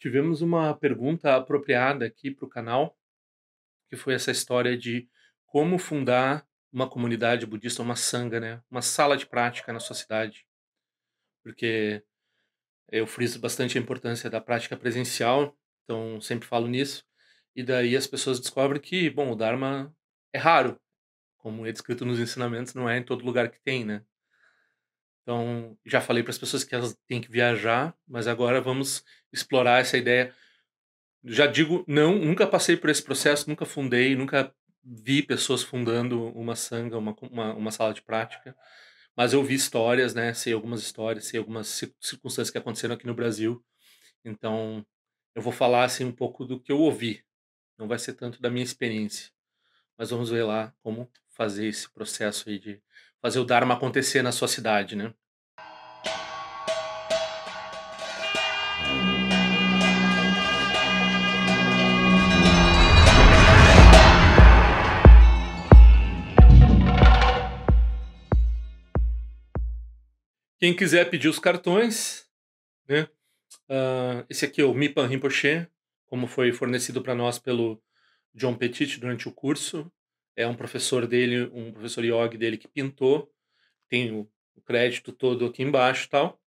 tivemos uma pergunta apropriada aqui para o canal, que foi essa história de como fundar uma comunidade budista, uma sanga, né? uma sala de prática na sua cidade. Porque eu friso bastante a importância da prática presencial, então sempre falo nisso. E daí as pessoas descobrem que, bom, o Dharma é raro, como é descrito nos ensinamentos, não é em todo lugar que tem, né? Então, já falei para as pessoas que elas têm que viajar, mas agora vamos explorar essa ideia. Já digo, não, nunca passei por esse processo, nunca fundei, nunca vi pessoas fundando uma sanga, uma, uma, uma sala de prática, mas eu vi histórias, né? Sei algumas histórias, sei algumas circunstâncias que aconteceram aqui no Brasil. Então, eu vou falar assim um pouco do que eu ouvi. Não vai ser tanto da minha experiência, mas vamos ver lá como fazer esse processo aí de fazer o Dharma acontecer na sua cidade, né? Quem quiser pedir os cartões, né? Uh, esse aqui é o Mipan Rinpoche, como foi fornecido para nós pelo John Petit durante o curso. É um professor dele, um professor Yogi dele que pintou. Tem o, crédito todo aqui embaixo tal.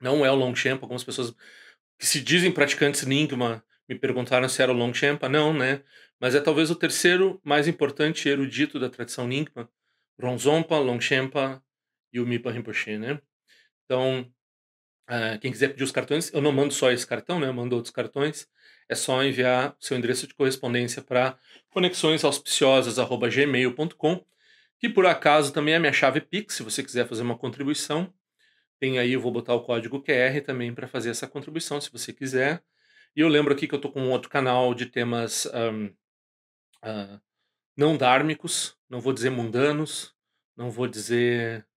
Não é o Longchamp, algumas pessoas que se dizem praticantes Ningma me perguntaram se era o Longchampa. Ah, não, né? Mas é talvez o terceiro mais importante erudito da tradição Ningma: Ronzompa, Longchampa, e o Mipa Rinpoche, né? Então, uh, quem quiser pedir os cartões, eu não mando só esse cartão, né? Eu mando outros cartões. É só enviar o seu endereço de correspondência para conexõesauspiciosas.gmail.com, que por acaso também é a minha chave Pix, se você quiser fazer uma contribuição. Tem aí, eu vou botar o código QR também para fazer essa contribuição, se você quiser. E eu lembro aqui que eu estou com um outro canal de temas um, uh, ah, não dármicos, não vou dizer mundanos, não vou dizer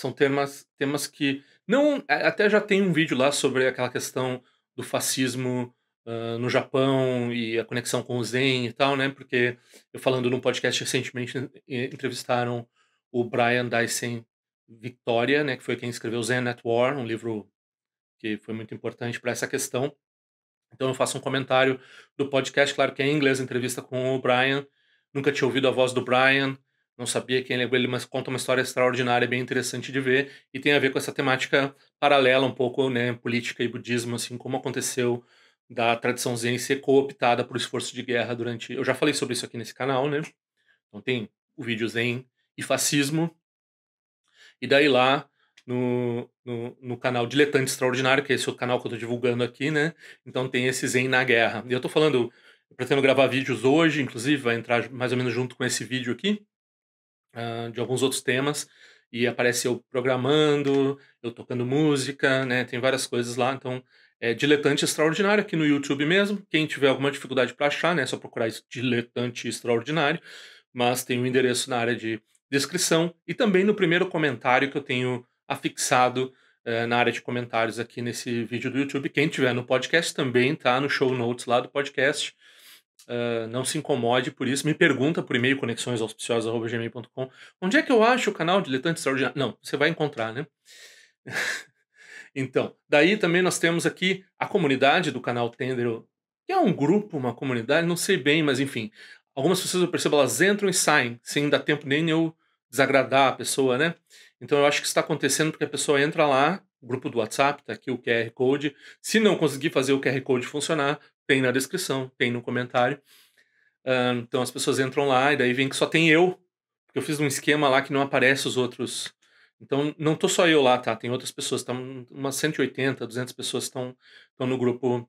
são temas, temas que não até já tem um vídeo lá sobre aquela questão do fascismo uh, no Japão e a conexão com o Zen e tal, né? Porque eu falando num podcast recentemente entrevistaram o Brian Dyson Victoria, né, que foi quem escreveu Zen at War, um livro que foi muito importante para essa questão. Então eu faço um comentário do podcast, claro que é em inglês, entrevista com o Brian. Nunca tinha ouvido a voz do Brian, não sabia quem lembrou ele, mas conta uma história extraordinária, bem interessante de ver, e tem a ver com essa temática paralela um pouco, né, política e budismo, assim, como aconteceu da tradição zen ser cooptada por esforço de guerra durante... Eu já falei sobre isso aqui nesse canal, né? Então tem o vídeo zen e fascismo, e daí lá no, no, no, canal Diletante Extraordinário, que é esse o canal que eu tô divulgando aqui, né? Então tem esse Zen na guerra. E eu tô falando, eu pretendo gravar vídeos hoje, inclusive vai entrar mais ou menos junto com esse vídeo aqui, ah, de alguns outros temas e aparece eu programando, eu tocando música, né? Tem várias coisas lá, então é Diletante Extraordinário aqui no YouTube mesmo. Quem tiver alguma dificuldade para achar, né, é só procurar isso, Diletante Extraordinário, mas tem o um endereço na área de descrição e também no primeiro comentário que eu tenho afixado eh, na área de comentários aqui nesse vídeo do YouTube. Quem tiver no podcast também tá no show notes lá do podcast. Uh, não se incomode por isso. Me pergunta por e-mail conexõesauspiciosas.gmail.com onde é que eu acho o canal Diletante Extraordinário. Não, você vai encontrar, né? então, daí também nós temos aqui a comunidade do canal Tender, que é um grupo, uma comunidade, não sei bem, mas enfim. Algumas pessoas eu percebo, elas entram e saem, sem dar tempo nem eu desagradar a pessoa, né? Então eu acho que está acontecendo porque a pessoa entra lá, grupo do WhatsApp, tá aqui o QR Code. Se não conseguir fazer o QR Code funcionar, tem na descrição, tem no comentário. Uh, então as pessoas entram lá e daí vem que só tem eu, porque eu fiz um esquema lá que não aparece os outros. Então não tô só eu lá, tá? Tem outras pessoas, tá? Umas 180, 200 pessoas estão no grupo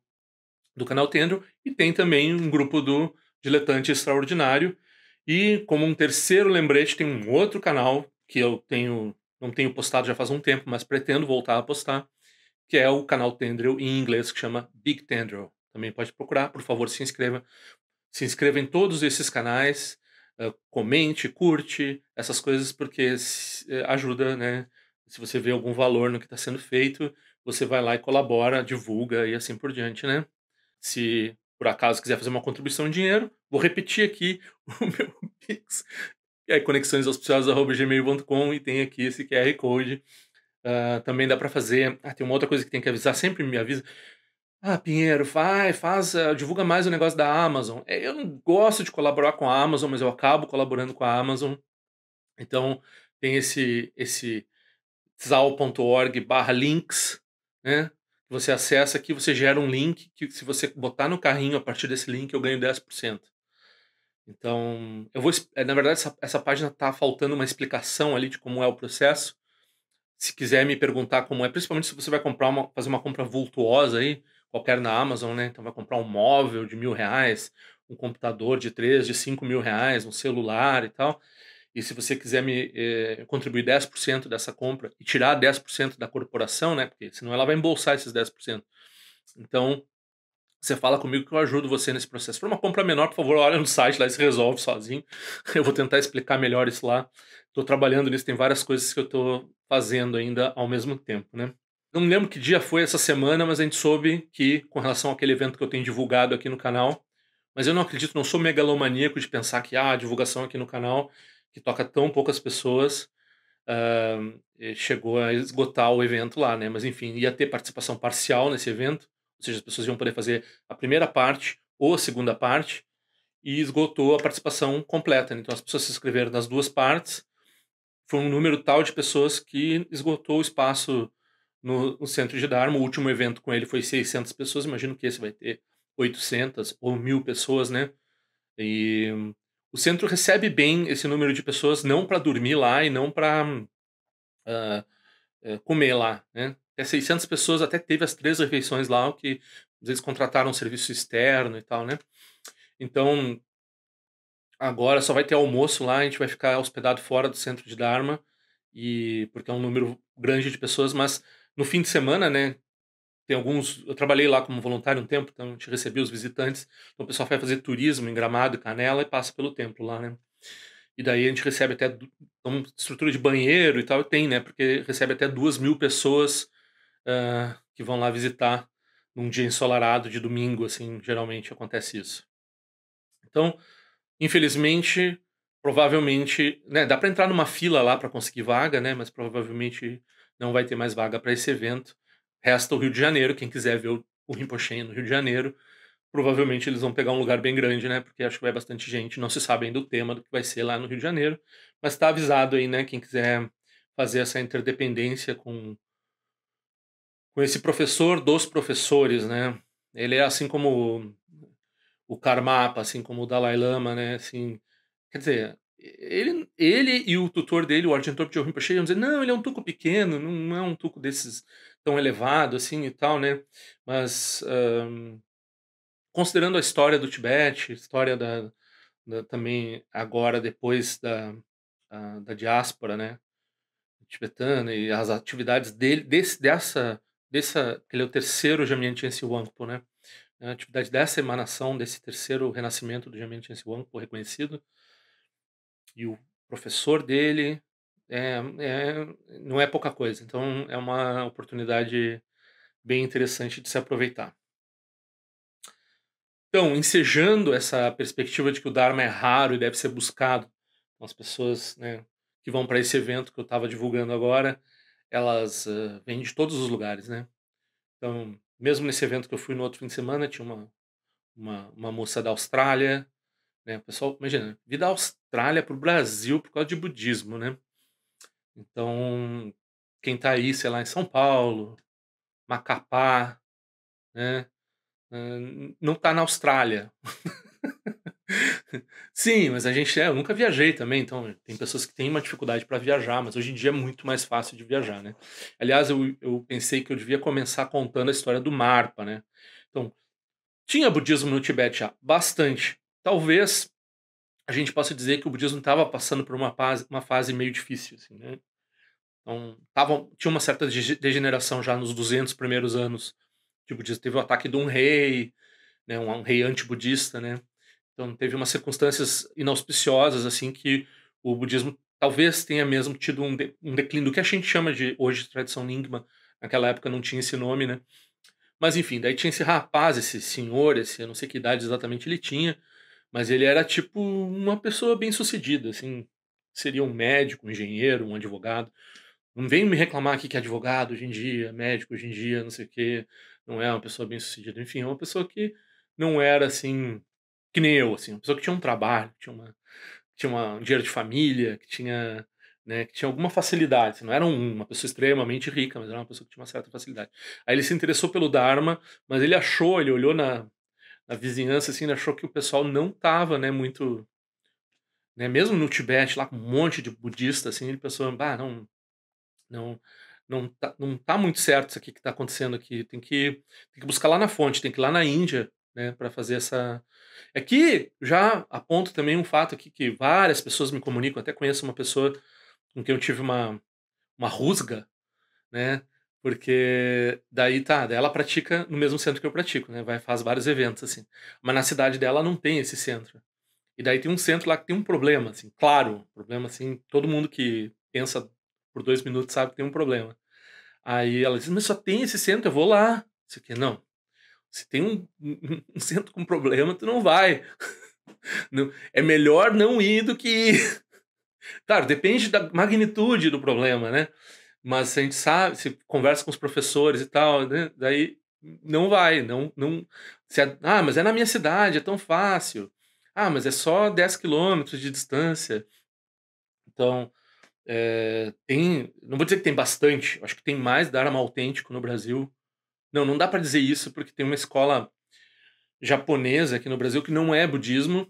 do canal Tendro e tem também um grupo do Diletante Extraordinário. E como um terceiro lembrete, tem um outro canal que eu tenho não tenho postado já faz um tempo, mas pretendo voltar a postar, que é o canal Tendril em inglês que chama Big Tendril também pode procurar. Por favor, se inscreva. Se inscreva em todos esses canais, uh, comente, curte, essas coisas, porque se, uh, ajuda, né? Se você vê algum valor no que está sendo feito, você vai lá e colabora, divulga e assim por diante, né? Se por acaso quiser fazer uma contribuição em dinheiro, vou repetir aqui o meu Pix, é conexõesospiciosas.gmail.com e tem aqui esse QR Code. Uh, também dá para fazer. Ah, tem uma outra coisa que tem que avisar, sempre me avisa ah, Pinheiro, vai, faz, eh, divulga mais o negócio da Amazon. Eh, eu não gosto de colaborar com a Amazon, mas eu acabo colaborando com a Amazon. Então, tem esse esse zal.org barra links, né? Você acessa aqui, você gera um link que se você botar no carrinho a partir desse link, eu ganho 10%. Então, eu vou. Eh, na verdade, essa, essa página tá faltando uma explicação ali de como é o processo. Se quiser me perguntar como é, principalmente se você vai comprar uma, fazer uma compra vultuosa aí, qualquer na Amazon, né? Então vai comprar um móvel de mil reais, um computador de três, de cinco mil reais, um celular e tal. E se você quiser me eh, contribuir 10% dessa compra e tirar 10% da corporação, né? Porque senão ela vai embolsar esses 10%. Então, você fala comigo que eu ajudo você nesse processo. Para uma compra menor, por favor, olha no site lá, se resolve sozinho. Eu vou tentar explicar melhor isso lá. Estou trabalhando nisso, tem várias coisas que eu estou fazendo ainda ao mesmo tempo, né? Não me lembro que dia foi essa semana, mas a gente soube que, com relação àquele evento que eu tenho divulgado aqui no canal, mas eu não acredito, não sou megalomaníaco de pensar que ah, a divulgação aqui no canal, que toca tão poucas pessoas, uh, chegou a esgotar o evento lá, né? Mas enfim, ia ter participação parcial nesse evento, ou seja, as pessoas iam poder fazer a primeira parte ou a segunda parte, e esgotou a participação completa. Né? Então as pessoas se inscreveram nas duas partes, foi um número tal de pessoas que esgotou o espaço no, no, centro de Dharma. O último evento com ele foi 600 pessoas. Imagino que esse vai ter 800 ou mil pessoas, né? E o centro recebe bem esse número de pessoas, não para dormir lá e não para uh, ah, eh, comer lá, né? Até 600 pessoas, até teve as três refeições lá, o que eles contrataram um serviço externo e tal, né? Então, agora só vai ter almoço lá, a gente vai ficar hospedado fora do centro de Dharma, e porque é um número grande de pessoas, mas no fim de semana, né? Tem alguns. Eu trabalhei lá como voluntário um tempo, então a gente recebia os visitantes. Então o pessoal vai fazer turismo em Gramado e Canela e passa pelo templo lá, né? E daí a gente recebe até é uma estrutura de banheiro e tal, tem, né? Porque recebe até duas mil pessoas uh, que vão lá visitar num dia ensolarado de domingo, assim, geralmente acontece isso. Então, infelizmente, provavelmente, né, dá para entrar numa fila lá para conseguir vaga, né, mas provavelmente não vai ter mais vaga para esse evento. Resta o Rio de Janeiro, quem quiser ver o, Rinpoche no Rio de Janeiro, provavelmente eles vão pegar um lugar bem grande, né? Porque acho que vai bastante gente, não se sabe ainda o tema do que vai ser lá no Rio de Janeiro, mas está avisado aí, né? Quem quiser fazer essa interdependência com com esse professor dos professores, né? Ele é assim como o Karmapa, assim como o Dalai Lama, né? Assim, quer dizer, ele, ele e o tutor dele, o Argentor Joe Rinpoche, iam dizer, não, ele é um tuco pequeno, não é um tuco desses tão elevado assim e tal, né? Mas um, considerando a história do Tibete, história da, da também agora depois da, a, da diáspora, né? Tibetana e as atividades dele, desse, dessa, dessa, ele é o terceiro Jamian Chensi Wangpo, né? A atividade dessa emanação, desse terceiro renascimento do Jamian Chensi Wangpo reconhecido, e o professor dele é, é, não é pouca coisa. Então, é uma oportunidade bem interessante de se aproveitar. Então, ensejando essa perspectiva de que o Dharma é raro e deve ser buscado, então as pessoas né, que vão para esse evento que eu estava divulgando agora, elas uh, vêm de todos os lugares, né? Então, mesmo nesse evento que eu fui no outro fim de semana, tinha uma, uma, uma moça da Austrália, né? O pessoal, imagina, vir da Austrália para o Brasil por causa de budismo, né? Então, quem está aí, sei lá, em São Paulo, Macapá, né? Não está na Austrália. Sim, mas a gente é, eu nunca viajei também, então tem pessoas que têm uma dificuldade para viajar, mas hoje em dia é muito mais fácil de viajar, né? Aliás, eu, eu pensei que eu devia começar contando a história do Marpa, né? Então, tinha budismo no Tibete já, bastante talvez a gente possa dizer que o budismo estava passando por uma fase, uma fase meio difícil, assim, né? Então, tava, tinha uma certa degeneração já nos 200 primeiros anos de budismo. Teve o ataque de um rei, né, um, um rei anti-budista, né? Então, teve umas circunstâncias inauspiciosas, assim, que o budismo talvez tenha mesmo tido um, de, um declínio do que a gente chama de hoje de tradição Nyingma. Naquela época não tinha esse nome, né? Mas, enfim, daí tinha esse rapaz, esse senhor, esse, eu não sei que idade exatamente ele tinha, mas ele era tipo uma pessoa bem sucedida, assim. Seria um médico, um engenheiro, um advogado. Não vem me reclamar aqui que é advogado hoje em dia, médico hoje em dia, não sei o quê. Não é uma pessoa bem sucedida. Enfim, é uma pessoa que não era assim, que nem eu, assim. Uma pessoa que tinha um trabalho, que tinha, uma, tinha uma, um dinheiro de família, que tinha né, que tinha alguma facilidade. Assim. não era um, uma pessoa extremamente rica, mas era uma pessoa que tinha uma certa facilidade. Aí ele se interessou pelo Dharma, mas ele achou, ele olhou na, a vizinhança assim achou que o pessoal não tava, né, muito né, mesmo no Tibete lá com um monte de budista assim, ele pensou, ah, não não não tá, não tá muito certo isso aqui que está acontecendo aqui, tem que tem que buscar lá na fonte, tem que ir lá na Índia, né, para fazer essa Aqui é já aponto também um fato aqui que várias pessoas me comunicam, até conheço uma pessoa com quem eu tive uma uma rusga, né? Porque daí tá, ela pratica no mesmo centro que eu pratico, né? Vai faz vários eventos assim. Mas na cidade dela não tem esse centro. E daí tem um centro lá que tem um problema, assim, claro, problema assim, todo mundo que pensa por dois minutos sabe que tem um problema. Aí ela diz, mas só tem esse centro, eu vou lá. Isso aqui, não. Se tem um, um, um centro com problema, tu não vai. Não, é melhor não ir do que ir. Claro, depende da magnitude do problema, né? Mas a gente sabe, se conversa com os professores e tal, né? daí não vai, não. não se é, ah, mas é na minha cidade, é tão fácil. Ah, mas é só 10 quilômetros de distância. Então, é, tem. Não vou dizer que tem bastante, acho que tem mais Dharma autêntico no Brasil. Não, não dá para dizer isso, porque tem uma escola japonesa aqui no Brasil que não é budismo.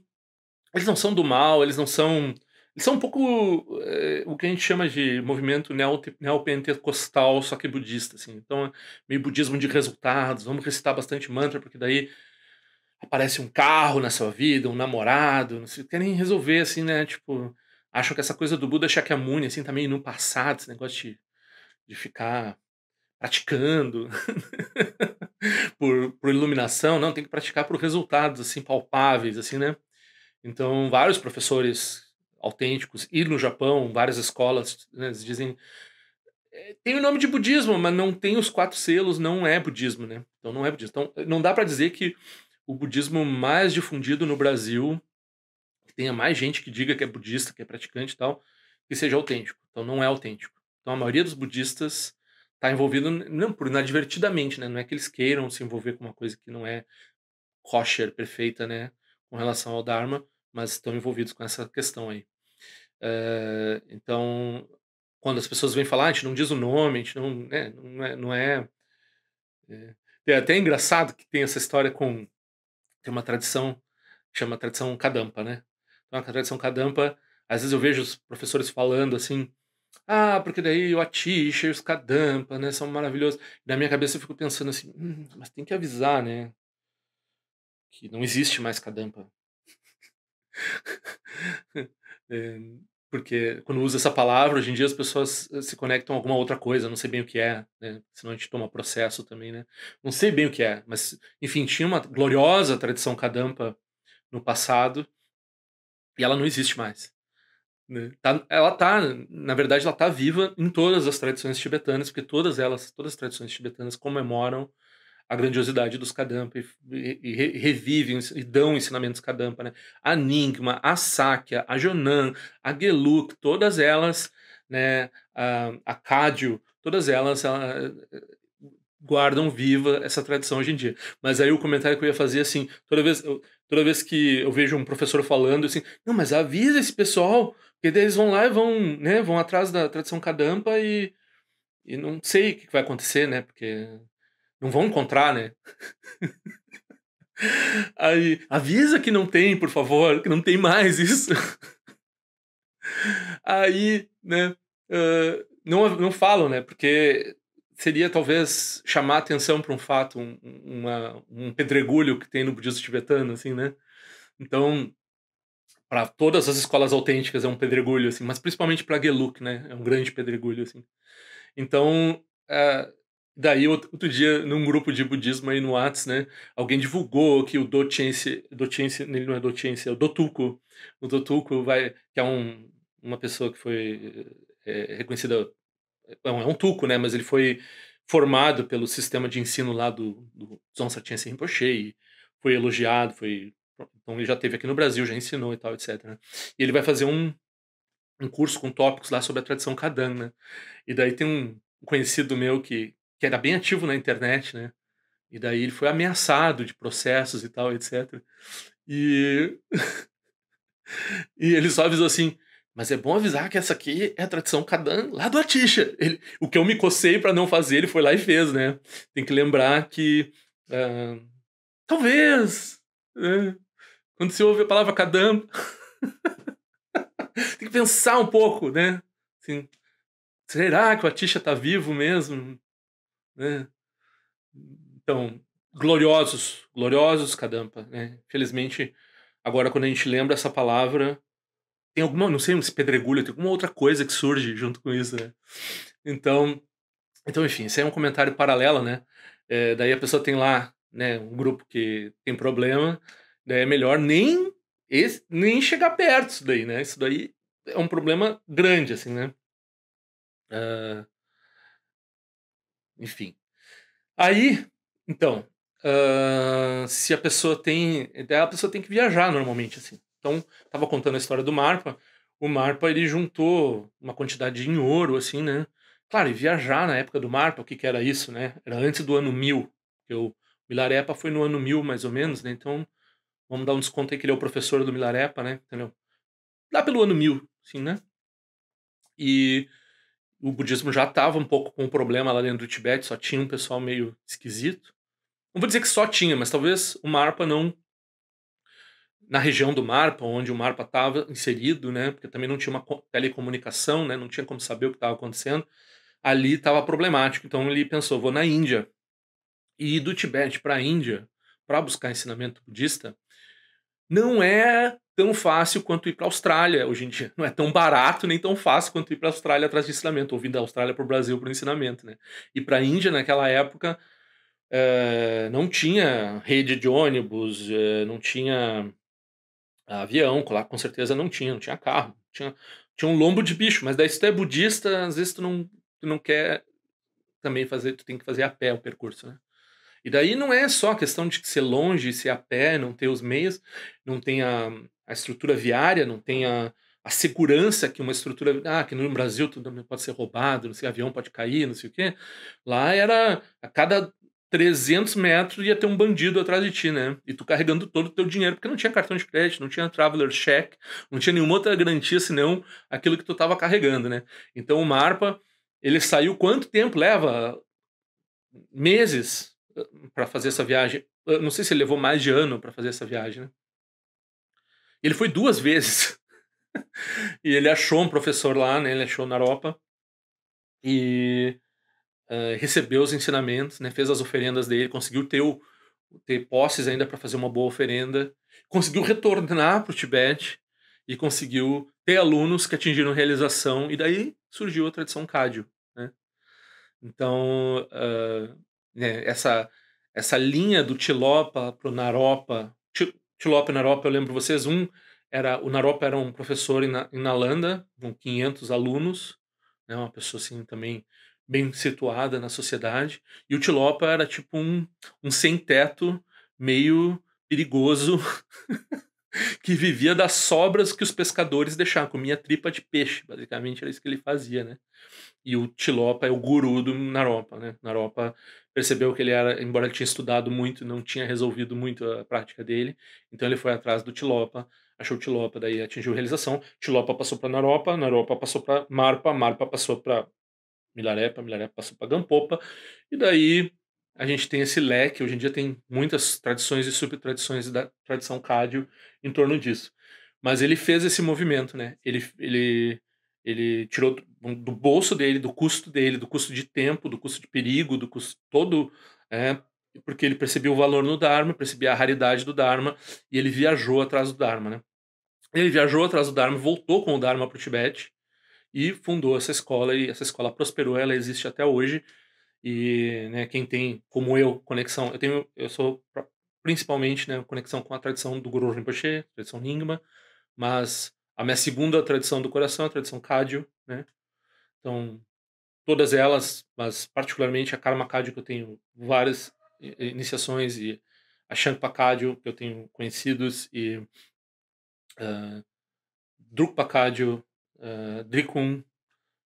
Eles não são do mal, eles não são eles são um pouco é, o que a gente chama de movimento neopentecostal, só que budista. Assim. Então, é meio budismo de resultados. Vamos recitar bastante mantra, porque daí aparece um carro na sua vida, um namorado, não sei, querem resolver, assim, né? Tipo, acham que essa coisa do Buda Shakyamuni, assim, também tá no passado, esse negócio de, de ficar praticando por, por iluminação, não, tem que praticar por resultados, assim, palpáveis, assim, né? Então, vários professores autênticos, ir no Japão, várias escolas né, dizem eh, tem o nome de budismo, mas não tem os quatro selos, não é budismo, né? Então não é budismo. Então eh, não dá para dizer que o budismo mais difundido no Brasil, que tenha mais gente que diga que é budista, que é praticante e tal, que seja autêntico. Então não é autêntico. Então a maioria dos budistas está envolvido, não por inadvertidamente, né? Não é que eles queiram se envolver com uma coisa que não é kosher perfeita, né? Com relação ao Dharma, mas estão envolvidos com essa questão aí. Eh, então, quando as pessoas vêm falar, ah, a gente não diz o nome, a gente não, né, não é, não é, é, é até engraçado que tem essa história com tem uma tradição chama tradição cadampa, né? Então a tradição cadampa, às vezes eu vejo os professores falando assim, ah, porque daí o Atisha e os cadampa, né, são maravilhosos. na minha cabeça eu fico pensando assim, hum, mas tem que avisar, né? Que não existe mais cadampa. é, eh, porque quando usa essa palavra, hoje em dia as pessoas eh, se conectam a alguma outra coisa, não sei bem o que é, né? senão a gente toma processo também, né? Não sei bem o que é, mas enfim, tinha uma gloriosa tradição kadampa no passado e ela não existe mais. Né? Tá, ela tá, na verdade, ela tá viva em todas as tradições tibetanas, porque todas elas, todas as tradições tibetanas comemoram a grandiosidade dos Kadampa e, e, e revivem e dão ensinamentos Kadampa, né? A Ningma, a Sakya, a Jonan, a Geluk, todas elas, né? A, a todas elas ela, eh, guardam viva essa tradição hoje em dia. Mas aí o comentário que eu ia fazer assim, toda vez, eu, toda vez que eu vejo um professor falando assim, não, mas avisa esse pessoal, porque eles vão lá e vão, né? Vão atrás da tradição Kadampa e e não sei o que vai acontecer, né? Porque não vão encontrar, né? Aí, avisa que não tem, por favor, que não tem mais isso. Aí, né, uh, não, não falam, né, porque seria talvez chamar atenção para um fato, um, uma, um pedregulho que tem no budismo tibetano, assim, né? Então, para todas as escolas autênticas é um pedregulho, assim, mas principalmente para Geluk, né, é um grande pedregulho, assim. Então, uh, Daí, outro dia, num grupo de budismo aí no Whats, né, alguém divulgou que o Dotchense Dochense, ele não é Dotchense é o Dotuco. O Dotuco vai, que é um, uma pessoa que foi é, é reconhecida, é um, é um tuco, né, mas ele foi formado pelo sistema de ensino lá do, do Dzongsa Chense Rinpoche foi elogiado, foi então ele já teve aqui no Brasil, já ensinou e tal, etc. Né. E ele vai fazer um, um curso com tópicos lá sobre a tradição Kadang, né? E daí tem um conhecido meu que que era bem ativo na internet, né? E daí ele foi ameaçado de processos e tal, etc. E, e ele só avisou assim: mas é bom avisar que essa aqui é a tradição Kadan lá do Atisha. Ele, o que eu me cocei para não fazer, ele foi lá e fez, né? Tem que lembrar que. Uh, talvez. Né? Quando se ouve a palavra Kadan. tem que pensar um pouco, né? Assim, será que o Atisha tá vivo mesmo? Né? Então, gloriosos, gloriosos, Cadampa. Né? Felizmente, agora quando a gente lembra essa palavra, tem alguma, não sei, se pedregulho, tem alguma outra coisa que surge junto com isso, né? Então, então enfim, isso é um comentário paralelo, né? É, daí a pessoa tem lá, né, um grupo que tem problema, daí é melhor nem esse, nem chegar perto disso daí, né? Isso daí é um problema grande, assim, né? Uh, enfim. Aí, então, uh, se a pessoa tem. A pessoa tem que viajar normalmente, assim. Então, estava contando a história do Marpa. O Marpa, ele juntou uma quantidade em ouro, assim, né? Claro, e viajar na época do Marpa, o que, que era isso, né? Era antes do ano 1000. Eu, Milarepa foi no ano 1000, mais ou menos, né? Então, vamos dar um desconto aí que ele é o professor do Milarepa, né? Entendeu? Lá pelo ano 1000, assim, né? E o budismo já estava um pouco com um problema lá dentro do Tibete, só tinha um pessoal meio esquisito. Não vou dizer que só tinha, mas talvez o Marpa não. Na região do Marpa, onde o Marpa estava inserido, né? Porque também não tinha uma telecomunicação, né? Não tinha como saber o que estava acontecendo. Ali estava problemático. Então ele pensou: vou na Índia. E do Tibete para a Índia, para buscar ensinamento budista, não é tão fácil quanto ir para a Austrália hoje em dia. Não é tão barato nem tão fácil quanto ir para a Austrália atrás de ensinamento, ou vir da Austrália para o Brasil para o ensinamento. Né? E para a Índia, naquela época, é, não tinha rede de ônibus, é, não tinha avião, colar com certeza não tinha, não tinha carro, tinha, tinha um lombo de bicho, mas daí se tu é budista, às vezes tu não, tu não quer também fazer, tu tem que fazer a pé o percurso, né? E daí não é só a questão de ser longe, ser a pé, não ter os meios, não tem a, a estrutura viária, não tem a, a segurança que uma estrutura. Ah, que no Brasil tudo pode ser roubado, não sei, avião pode cair, não sei o quê. Lá era a cada 300 metros ia ter um bandido atrás de ti, né? E tu carregando todo o teu dinheiro, porque não tinha cartão de crédito, não tinha traveler check, não tinha nenhuma outra garantia senão aquilo que tu estava carregando, né? Então o Marpa, ele saiu quanto tempo leva? Meses eh, para fazer essa viagem. Eu não sei se ele levou mais de ano para fazer essa viagem, né? Ele foi duas vezes. e ele achou um professor lá, né? Ele achou na Europa. E uh, recebeu os ensinamentos, né? Fez as oferendas dele, conseguiu ter, o, ter posses ainda para fazer uma boa oferenda. Conseguiu retornar para o Tibete e conseguiu ter alunos que atingiram realização. E daí surgiu a tradição Cádio, né? Então, uh, né, essa, essa linha do Tilopa para o Naropa, Tilopa e Naropa, eu lembro vocês, um era o Naropa era um professor em, em Nalanda, com 500 alunos, né, uma pessoa assim também bem situada na sociedade, e o Tilopa era tipo um, um sem-teto meio perigoso que vivia das sobras que os pescadores deixavam, comia tripa de peixe, basicamente era isso que ele fazia, né? E o Tilopa é o guru do Naropa, né? Naropa percebeu que ele era, embora ele tinha estudado muito, não tinha resolvido muito a prática dele, então ele foi atrás do Tilopa, achou o Tilopa, daí atingiu realização, Tilopa passou para Naropa, Naropa passou para Marpa, Marpa passou para Milarepa, Milarepa passou para Gampopa, e daí a gente tem esse leque. Hoje em dia tem muitas tradições e subtradições da tradição cádio em torno disso. Mas ele fez esse movimento, né? Ele, ele, ele tirou do bolso dele, do custo dele, do custo de tempo, do custo de perigo, do custo todo, é, porque ele percebia o valor no Dharma, percebia a raridade do Dharma e ele viajou atrás do Dharma, né? Ele viajou atrás do Dharma, voltou com o Dharma para o Tibete e fundou essa escola e essa escola prosperou, ela existe até hoje e né, quem tem, como eu, conexão, eu tenho, eu sou principalmente né, conexão com a tradição do Guru Rinpoche, tradição Nyingma, mas a minha segunda tradição do coração é a tradição kádio né? Então, todas elas, mas particularmente a Karma Cádio, que eu tenho várias iniciações, e a Shankpa Cádio, que eu tenho conhecidos, e uh, Drukpa Cádio, uh, ah, Drikun,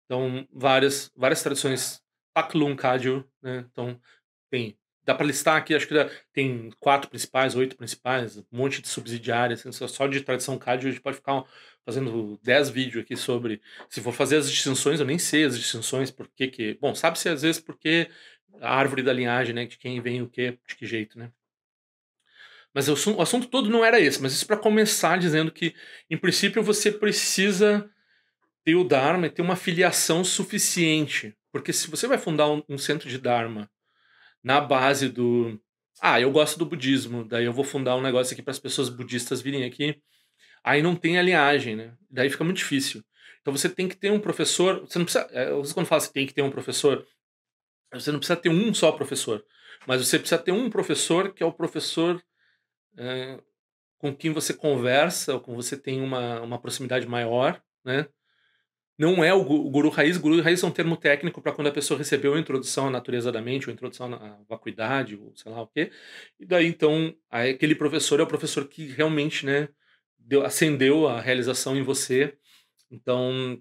então várias, várias tradições Paklum Kadio, né? Então, tem. Dá para listar aqui, acho que dá, tem quatro principais, oito principais, um monte de subsidiárias. Assim, só de tradição Kadio, a gente pode ficar fazendo dez vídeos aqui sobre. Se for fazer as distinções, eu nem sei as distinções, porque que. Bom, sabe-se às vezes porque a árvore da linhagem, né? De quem vem o quê, de que jeito, né? Mas o assunto, o assunto todo não era esse, mas isso para começar dizendo que, em princípio, você precisa ter o Dharma e ter uma filiação suficiente porque se você vai fundar um, um centro de Dharma na base do. Ah, eu gosto do budismo, daí eu vou fundar um negócio aqui para as pessoas budistas virem aqui. Aí não tem alinhagem, né? Daí fica muito difícil. Então você tem que ter um professor. Você não precisa. É, você quando fala que tem que ter um professor, você não precisa ter um só professor, mas você precisa ter um professor que é o professor é, com quem você conversa, ou com você tem uma, uma proximidade maior, né? não é o guru raiz. Guru raiz é um termo técnico para quando a pessoa recebeu a introdução à natureza da mente, ou introdução à vacuidade, ou sei lá o quê. E daí, então, aquele professor é o professor que realmente né, deu, acendeu a realização em você. Então,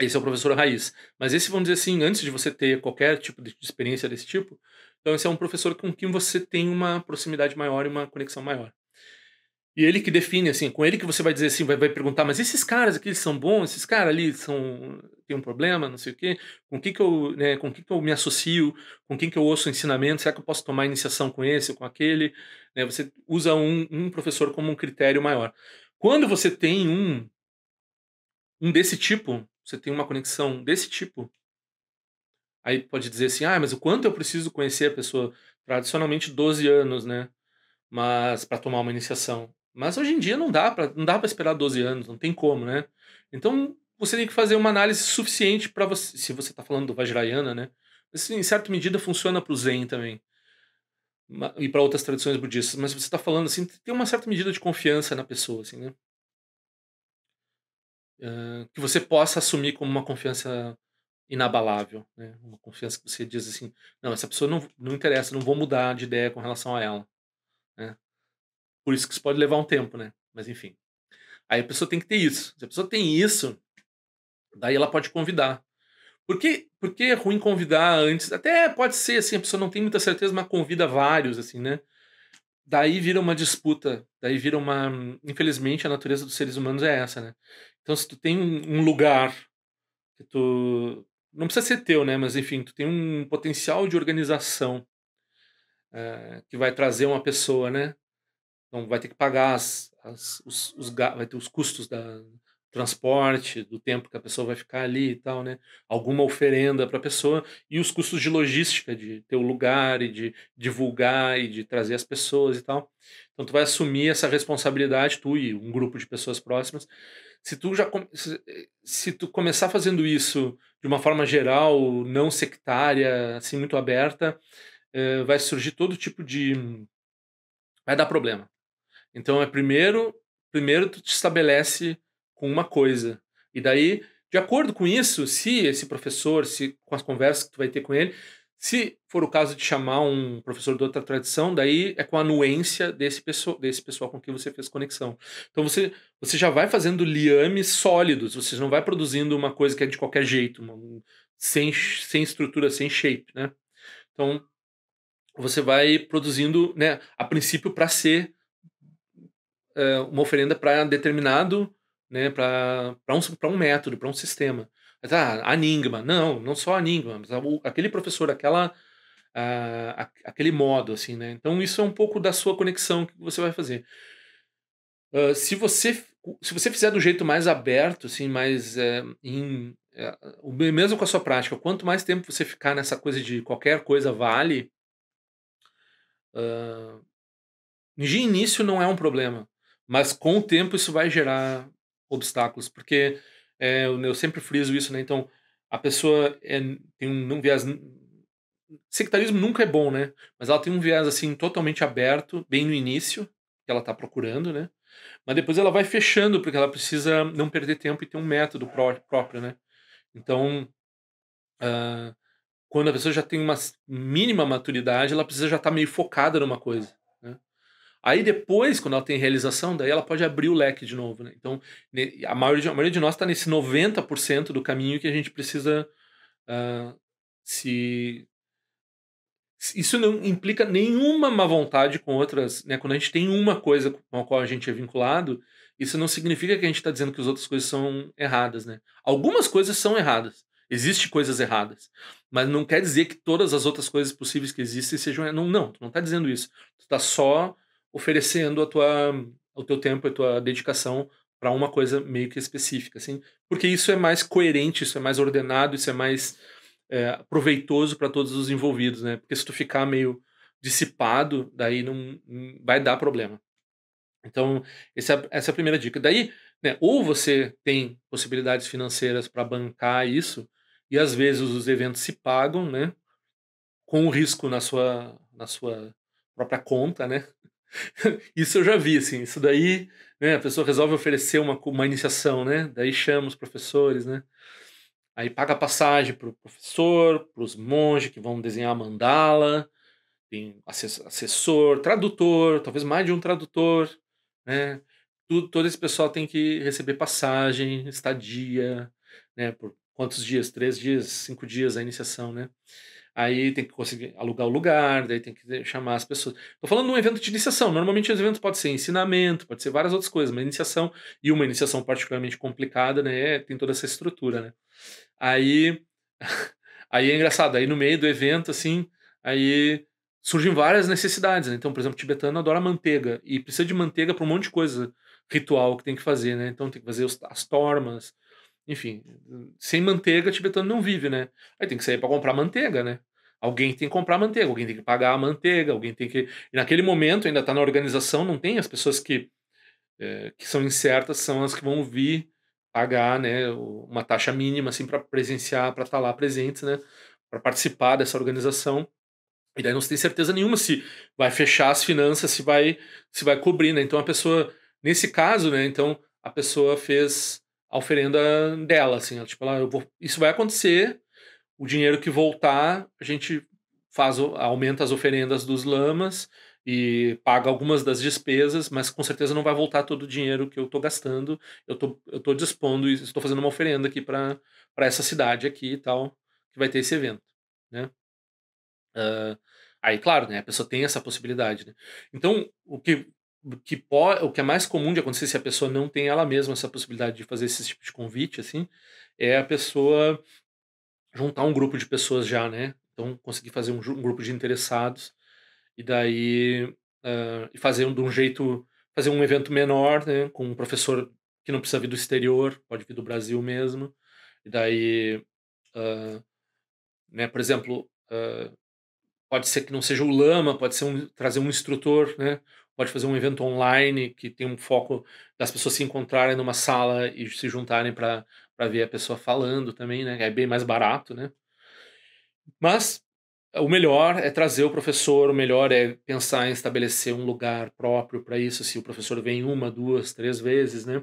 esse é o professor raiz. Mas esse, vamos dizer assim, antes de você ter qualquer tipo de experiência desse tipo, então esse é um professor com quem você tem uma proximidade maior e uma conexão maior. E ele que define, assim, com ele que você vai dizer assim, vai, vai perguntar, mas esses caras aqui eles são bons, esses caras ali são tem um problema, não sei o quê, com quem que eu, né, com quem que eu me associo, com quem que eu ouço ensinamento, será que eu posso tomar iniciação com esse ou com aquele? Né, você usa um, um professor como um critério maior. Quando você tem um um desse tipo, você tem uma conexão desse tipo, aí pode dizer assim, ah, mas o quanto eu preciso conhecer a pessoa? Tradicionalmente 12 anos, né? Mas para tomar uma iniciação mas hoje em dia não dá para não dá para esperar 12 anos, não tem como, né? Então você tem que fazer uma análise suficiente para você, se você está falando do Vajrayana, né? Isso, assim, em certa medida funciona para o Zen também e para outras tradições budistas. Mas você está falando assim, tem uma certa medida de confiança na pessoa, assim, né? Uh, que você possa assumir como uma confiança inabalável, né? Uma confiança que você diz assim, não, essa pessoa não, não interessa, não vou mudar de ideia com relação a ela, né? Por isso que isso pode levar um tempo, né? Mas enfim. Aí a pessoa tem que ter isso. Se a pessoa tem isso, daí ela pode convidar. Por que, por que é ruim convidar antes? Até pode ser assim, a pessoa não tem muita certeza, mas convida vários, assim, né? Daí vira uma disputa, daí vira uma. Infelizmente, a natureza dos seres humanos é essa, né? Então, se tu tem um lugar que tu. Não precisa ser teu, né? Mas enfim, tu tem um potencial de organização eh, que vai trazer uma pessoa, né? Então, vai ter que pagar as, as, os, os, vai ter os custos da transporte, do tempo que a pessoa vai ficar ali e tal, né? Alguma oferenda para a pessoa e os custos de logística, de ter o lugar e de divulgar e de trazer as pessoas e tal. Então tu vai assumir essa responsabilidade tu e um grupo de pessoas próximas. Se tu já se, se tu começar fazendo isso de uma forma geral, não sectária, assim muito aberta, eh, vai surgir todo tipo de vai dar problema então é primeiro, primeiro tu te estabelece com uma coisa. E daí, de acordo com isso, se esse professor, se com as conversas que tu vai ter com ele, se for o caso de chamar um professor de outra tradição, daí é com a anuência desse, pessoa, desse pessoal com quem você fez conexão. Então você, você já vai fazendo liames sólidos, você não vai produzindo uma coisa que é de qualquer jeito, uma, sem, sem estrutura, sem shape, né? Então você vai produzindo, né, a princípio para ser eh, uma oferenda para determinado, né, para um, um método, para um sistema. Mas, ah, anigma. Não, não só anigma, mas aquele professor, aquela, a, aquele modo, assim, né? Então, isso é um pouco da sua conexão que você vai fazer. Uh, se você se você fizer do jeito mais aberto, assim, mais é, em, é, mesmo com a sua prática, quanto mais tempo você ficar nessa coisa de qualquer coisa vale, uh, de início não é um problema. Mas com o tempo isso vai gerar obstáculos, porque é, eu sempre friso isso, né? Então, a pessoa é, tem um, um viés. Sectarismo nunca é bom, né? Mas ela tem um viés assim totalmente aberto, bem no início, que ela está procurando, né? Mas depois ela vai fechando, porque ela precisa não perder tempo e ter um método pró próprio, né? Então, uh, quando a pessoa já tem uma mínima maturidade, ela precisa já estar tá meio focada numa coisa. Aí depois, quando ela tem realização, daí ela pode abrir o leque de novo. Né? Então, a maioria, a maioria de nós está nesse 90% do caminho que a gente precisa uh, se. Isso não implica nenhuma má vontade com outras. Né? Quando a gente tem uma coisa com a qual a gente é vinculado, isso não significa que a gente está dizendo que as outras coisas são erradas. Né? Algumas coisas são erradas. Existem coisas erradas. Mas não quer dizer que todas as outras coisas possíveis que existem sejam. Não, não, tu não está dizendo isso. Tu está só oferecendo a tua, o teu tempo e a tua dedicação para uma coisa meio que específica, assim, porque isso é mais coerente, isso é mais ordenado, isso é mais é, proveitoso para todos os envolvidos, né? Porque se tu ficar meio dissipado, daí não, não vai dar problema. Então, essa, é, essa é a primeira dica. Daí, né, ou você tem possibilidades financeiras para bancar isso, e às vezes os eventos se pagam, né? Com o risco na sua, na sua própria conta, né? isso eu já vi, assim, isso daí, né, a pessoa resolve oferecer uma, uma iniciação, né, daí chama os professores, né, aí paga passagem para o professor, para os monges que vão desenhar a mandala, tem assessor, tradutor, talvez mais de um tradutor, né, Tudo, todo esse pessoal tem que receber passagem, estadia, né, por quantos dias, três dias, cinco dias a iniciação, né, aí tem que conseguir alugar o lugar, daí tem que chamar as pessoas. Estou falando de um evento de iniciação. Normalmente os eventos podem ser ensinamento, pode ser várias outras coisas, mas iniciação e uma iniciação particularmente complicada, né? É, tem toda essa estrutura, né? Aí, aí é engraçado. Aí no meio do evento, assim, aí surgem várias necessidades. Né? Então, por exemplo, o tibetano adora manteiga e precisa de manteiga para um monte de coisa ritual que tem que fazer, né? Então tem que fazer os, as tormas, enfim, sem manteiga, o tibetano não vive, né? Aí tem que sair para comprar manteiga, né? Alguém tem que comprar manteiga, alguém tem que pagar a manteiga, alguém tem que. E naquele momento ainda está na organização, não tem as pessoas que, é, que são incertas, são as que vão vir pagar né, uma taxa mínima assim, para presenciar, para estar tá lá presente, né, para participar dessa organização. E daí não se tem certeza nenhuma se vai fechar as finanças, se vai, se vai cobrir. Né? Então a pessoa, nesse caso, né, então a pessoa fez a oferenda dela, assim, ela, tipo, ela, eu vou, isso vai acontecer, o dinheiro que voltar, a gente faz aumenta as oferendas dos lamas e paga algumas das despesas, mas com certeza não vai voltar todo o dinheiro que eu estou gastando. Eu tô, eu tô dispondo e estou fazendo uma oferenda aqui para essa cidade aqui e tal, que vai ter esse evento, né? Uh, aí, claro, né, a pessoa tem essa possibilidade, né? Então, o que que, pode, o que é mais comum de acontecer se a pessoa não tem ela mesma essa possibilidade de fazer esse tipo de convite, assim, é a pessoa juntar um grupo de pessoas já, né? Então, consegui fazer um, um grupo de interessados e daí uh, fazer um, de um jeito, fazer um evento menor, né? Com um professor que não precisa vir do exterior, pode vir do Brasil mesmo. E daí, uh, né? Por exemplo, uh, pode ser que não seja o Lama, pode ser um, trazer um instrutor, né? Pode fazer um evento online que tem um foco das pessoas se encontrarem numa sala e se juntarem para para ver a pessoa falando também, né? É bem mais barato, né? Mas o melhor é trazer o professor, o melhor é pensar em estabelecer um lugar próprio para isso, se o professor vem uma, duas, três vezes, né?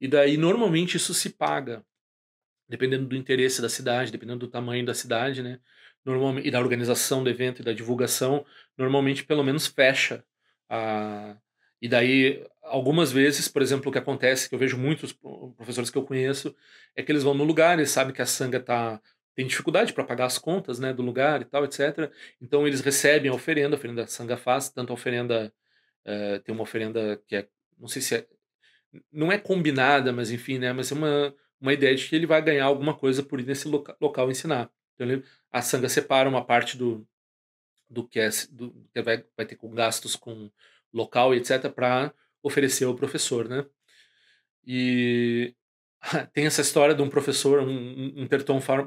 E daí normalmente isso se paga, dependendo do interesse da cidade, dependendo do tamanho da cidade, né? Normalmente, e da organização do evento e da divulgação, normalmente pelo menos fecha a, e daí algumas vezes, por exemplo, o que acontece, que eu vejo muitos professores que eu conheço, é que eles vão no lugar, eles sabem que a sanga tá, tem dificuldade para pagar as contas né, do lugar e tal, etc. Então eles recebem a oferenda, a oferenda sanga faz, tanto a oferenda, eh, tem uma oferenda que é, não sei se é, não é combinada, mas enfim, né, mas é uma, uma ideia de que ele vai ganhar alguma coisa por ir nesse loca, local ensinar. Então ele, a sanga separa uma parte do, do que, é, do, que vai, vai ter com gastos com local, etc., para ofereceu ao professor, né? E tem essa história de um professor, um, um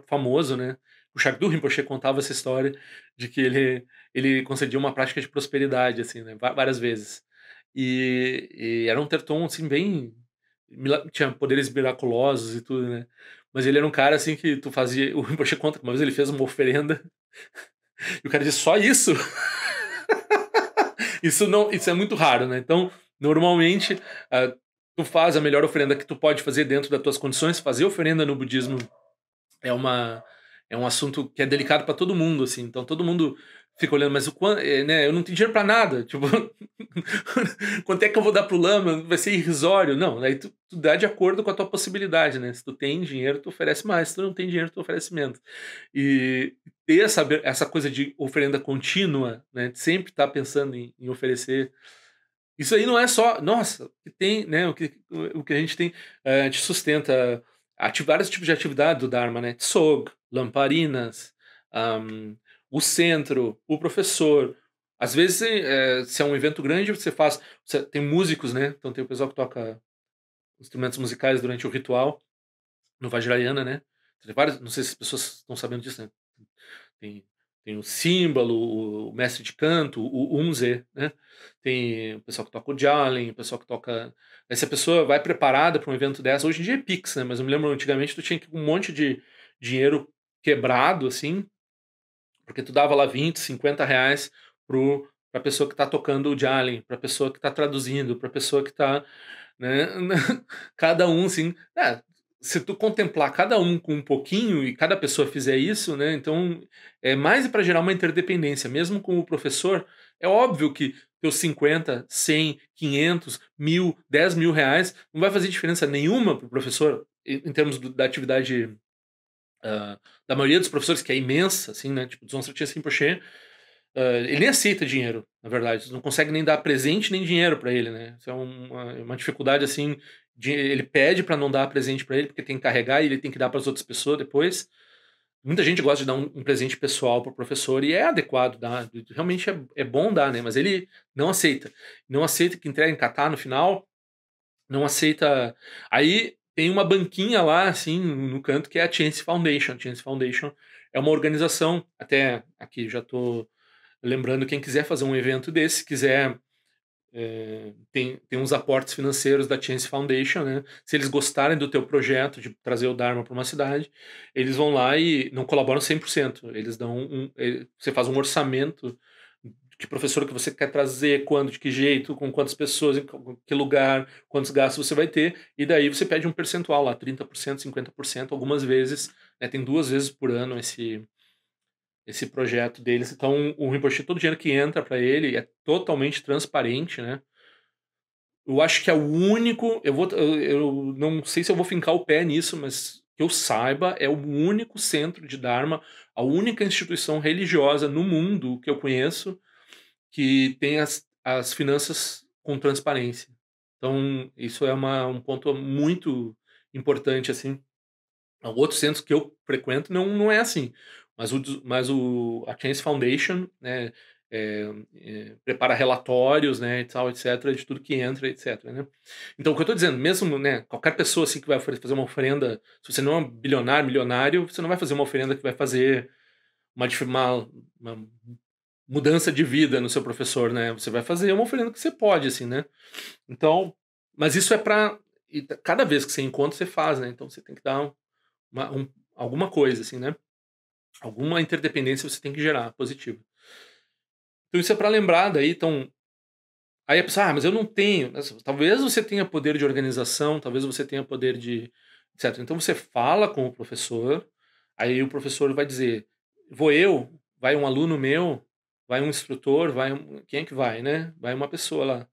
famoso, né? O Chagdu Rinpoche contava essa história de que ele, ele concedia uma prática de prosperidade, assim, né? Várias vezes. E, e era um tertão assim, bem... Tinha poderes miraculosos e tudo, né? Mas ele era um cara, assim, que tu fazia... O Rinpoche conta que uma vez ele fez uma oferenda e o cara disse, só isso? isso não... Isso é muito raro, né? Então Normalmente, uh, tu faz a melhor oferenda que tu pode fazer dentro das tuas condições. Fazer oferenda no budismo é uma é um assunto que é delicado para todo mundo, assim. Então todo mundo fica olhando, mas o eh, né? Eu não tenho dinheiro para nada. Tipo, quanto é que eu vou dar pro lama? Vai ser irrisório? Não. Aí tu, tu, dá de acordo com a tua possibilidade, né? Se tu tem dinheiro, tu oferece mais. Se tu não tem dinheiro, tu oferece menos. E ter essa essa coisa de oferenda contínua, né? Sempre estar tá pensando em, em oferecer isso aí não é só, nossa, que tem, né, o que, o que a gente tem, eh, a gente sustenta eh, ativar vários tipos de atividade do Dharma, né? Tsog, lamparinas, um, o centro, o professor. Às vezes, é, se é um evento grande, você faz. Você tem músicos, né? Então tem o pessoal que toca instrumentos musicais durante o ritual, no Vajrayana, né? Tem várias, não sei se as pessoas estão sabendo disso, né? Tem tem o símbolo, o mestre de canto, o unze, né? Tem o pessoal que toca o jalen, o pessoal que toca... Essa pessoa vai preparada para um evento dessa. Hoje em dia é Pix, né? Mas eu me lembro, antigamente tu tinha que um monte de dinheiro quebrado, assim, porque tu dava lá 20, 50 reais pro, pra pessoa que está tocando o jalen, pra pessoa que está traduzindo, pra pessoa que está né? Cada um, assim, é, se tu contemplar cada um com um pouquinho e cada pessoa fizer isso, né? Então é mais para gerar uma interdependência, mesmo com o professor. É óbvio que teus 50, 100, 500, mil, 10 mil reais não vai fazer diferença nenhuma para o professor em termos do, da atividade uh, da maioria dos professores, que é imensa, assim, né? Tipo, dos 11 tinha 100%. Uh, ele nem aceita dinheiro, na verdade. Não consegue nem dar presente nem dinheiro para ele, né? Isso é uma, uma dificuldade assim de, ele pede para não dar presente para ele, porque tem que carregar e ele tem que dar para as outras pessoas depois. Muita gente gosta de dar um, um presente pessoal para o professor e é adequado dar, realmente é, é bom dar, né? Mas ele não aceita. Não aceita que entreguem catar no final, não aceita. Aí tem uma banquinha lá, assim, no canto, que é a Chance Foundation. A Chance Foundation é uma organização, até aqui já estou lembrando, quem quiser fazer um evento desse, quiser é, tem, tem uns aportes financeiros da Chance Foundation, né? Se eles gostarem do teu projeto de trazer o Dharma para uma cidade, eles vão lá e não colaboram 100%. Eles dão um, eh, você faz um orçamento que professor que você quer trazer, quando, de que jeito, com quantas pessoas, em que lugar, quantos gastos você vai ter, e daí você pede um percentual lá, 30%, 50%, algumas vezes, né, tem duas vezes por ano esse esse projeto deles. Então, o Rinpoche, todo o dinheiro que entra para ele é totalmente transparente, né? Eu acho que é o único. Eu, vou, eu, eu não sei se eu vou fincar o pé nisso, mas que eu saiba, é o único centro de Dharma, a única instituição religiosa no mundo que eu conheço que tem as, as finanças com transparência. Então, isso é uma, um ponto muito importante, assim. Outros centros que eu frequento não, não é assim mas o, mas o a Chance Foundation, né, é, é, prepara relatórios, né, e tal, etc, de tudo que entra, etc, né? Então, o que eu estou dizendo, mesmo, né, qualquer pessoa assim que vai fazer uma oferenda, se você não é um bilionário, milionário, você não vai fazer uma oferenda que vai fazer uma, uma, uma mudança de vida no seu professor, né? Você vai fazer uma oferenda que você pode, assim, né? Então, mas isso é para cada vez que você encontra, você faz, né? Então, você tem que dar uma, um, alguma coisa, assim, né? Alguma interdependência você tem que gerar positiva. Então isso é para lembrar daí, então aí a pessoa, ah, mas eu não tenho. Talvez você tenha poder de organização, talvez você tenha poder de etc. Então você fala com o professor, aí o professor vai dizer, vou eu, vai um aluno meu, vai um instrutor, vai um... quem é que vai, né? Vai uma pessoa lá.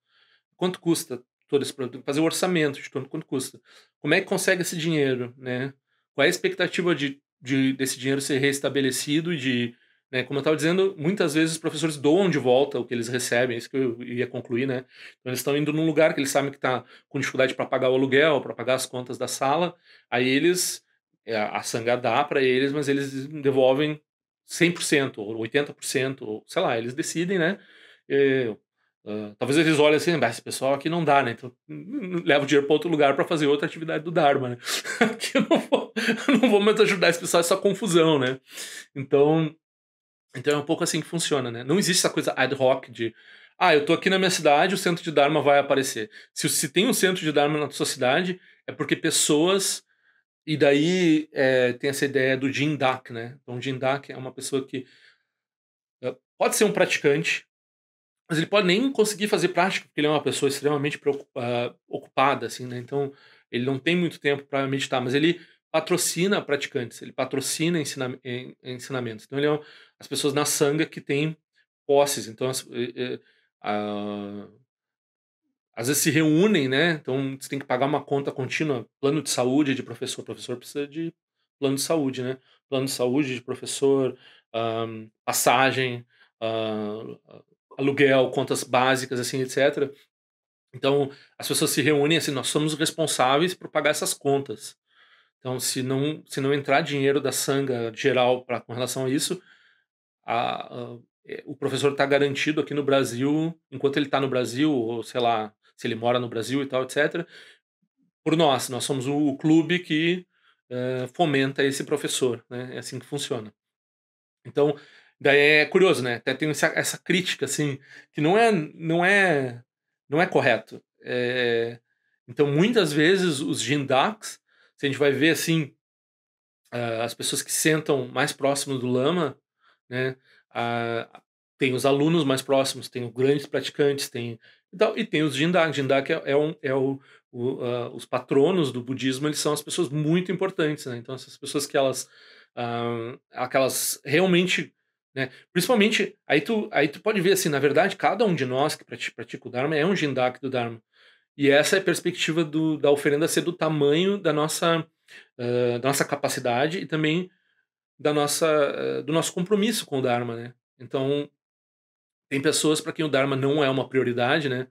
Quanto custa todo esse produto? Fazer o orçamento de quanto, quanto custa? Como é que consegue esse dinheiro, né? Qual é a expectativa de de, desse dinheiro ser reestabelecido e de, né, como eu estava dizendo, muitas vezes os professores doam de volta o que eles recebem, isso que eu ia concluir, né? Então eles estão indo num lugar que eles sabem que está com dificuldade para pagar o aluguel, para pagar as contas da sala, aí eles, é, a sanga dá para eles, mas eles devolvem 100% ou 80%, ou sei lá, eles decidem, né? Eh, talvez eles olhem assim, mas esse pessoal aqui não dá, né? Então hum, hum, leva o dinheiro para outro lugar para fazer outra atividade do Dharma, né? aqui eu não vou, não vou mais ajudar esse pessoal essa confusão, né? Então, então é um pouco assim que funciona, né? Não existe essa coisa ad hoc de ah, eu tô aqui na minha cidade, o centro de Dharma vai aparecer. Se, se tem um centro de Dharma na sua cidade, é porque pessoas. E daí é, tem essa ideia do Jindak, né? Então, Jindak é uma pessoa que pode ser um praticante, mas ele pode nem conseguir fazer prática, porque ele é uma pessoa extremamente preocupada, ah, ocupada, assim, né? Então, ele não tem muito tempo para meditar, mas ele patrocina praticantes, ele patrocina ensinamentos. Então, ele é as pessoas na sanga que têm posses. Então, as, eh, eh, às vezes se reúnem, né? Então, você tem que pagar uma conta contínua, plano de saúde de professor. O professor precisa de plano de saúde, né? Plano de saúde de professor, um, passagem, Uh, aluguel, contas básicas, assim, etc. Então, as pessoas se reúnem assim, nós somos responsáveis por pagar essas contas. Então, se não, se não entrar dinheiro da sanga geral pra, com relação a isso, a, a, o professor está garantido aqui no Brasil, enquanto ele está no Brasil, ou sei lá, se ele mora no Brasil e tal, etc., por nós. Nós somos o, o clube que é, fomenta esse professor. Né? É assim que funciona. Então, Daí é curioso, né? Até tem essa, crítica, assim, que não é, não é, não é correto. É... Então, muitas vezes, os jindaks, se a gente vai ver, assim, ah, as pessoas que sentam mais próximo do lama, né? Ah, tem os alunos mais próximos, tem os grandes praticantes, tem então, e tem os Jindak. Jindak é, é, um, é o, o, uh, os patronos do budismo, eles são as pessoas muito importantes, né? Então, essas pessoas que elas, uh, aquelas realmente né? Principalmente, aí tu, aí tu pode ver assim, na verdade, cada um de nós que pratica o Dharma é um Jindak do Dharma. E essa é a perspectiva do, da oferenda ser do tamanho da nossa, uh, da nossa capacidade e também da nossa, uh, do nosso compromisso com o Dharma. Né? Então, tem pessoas para quem o Dharma não é uma prioridade, né?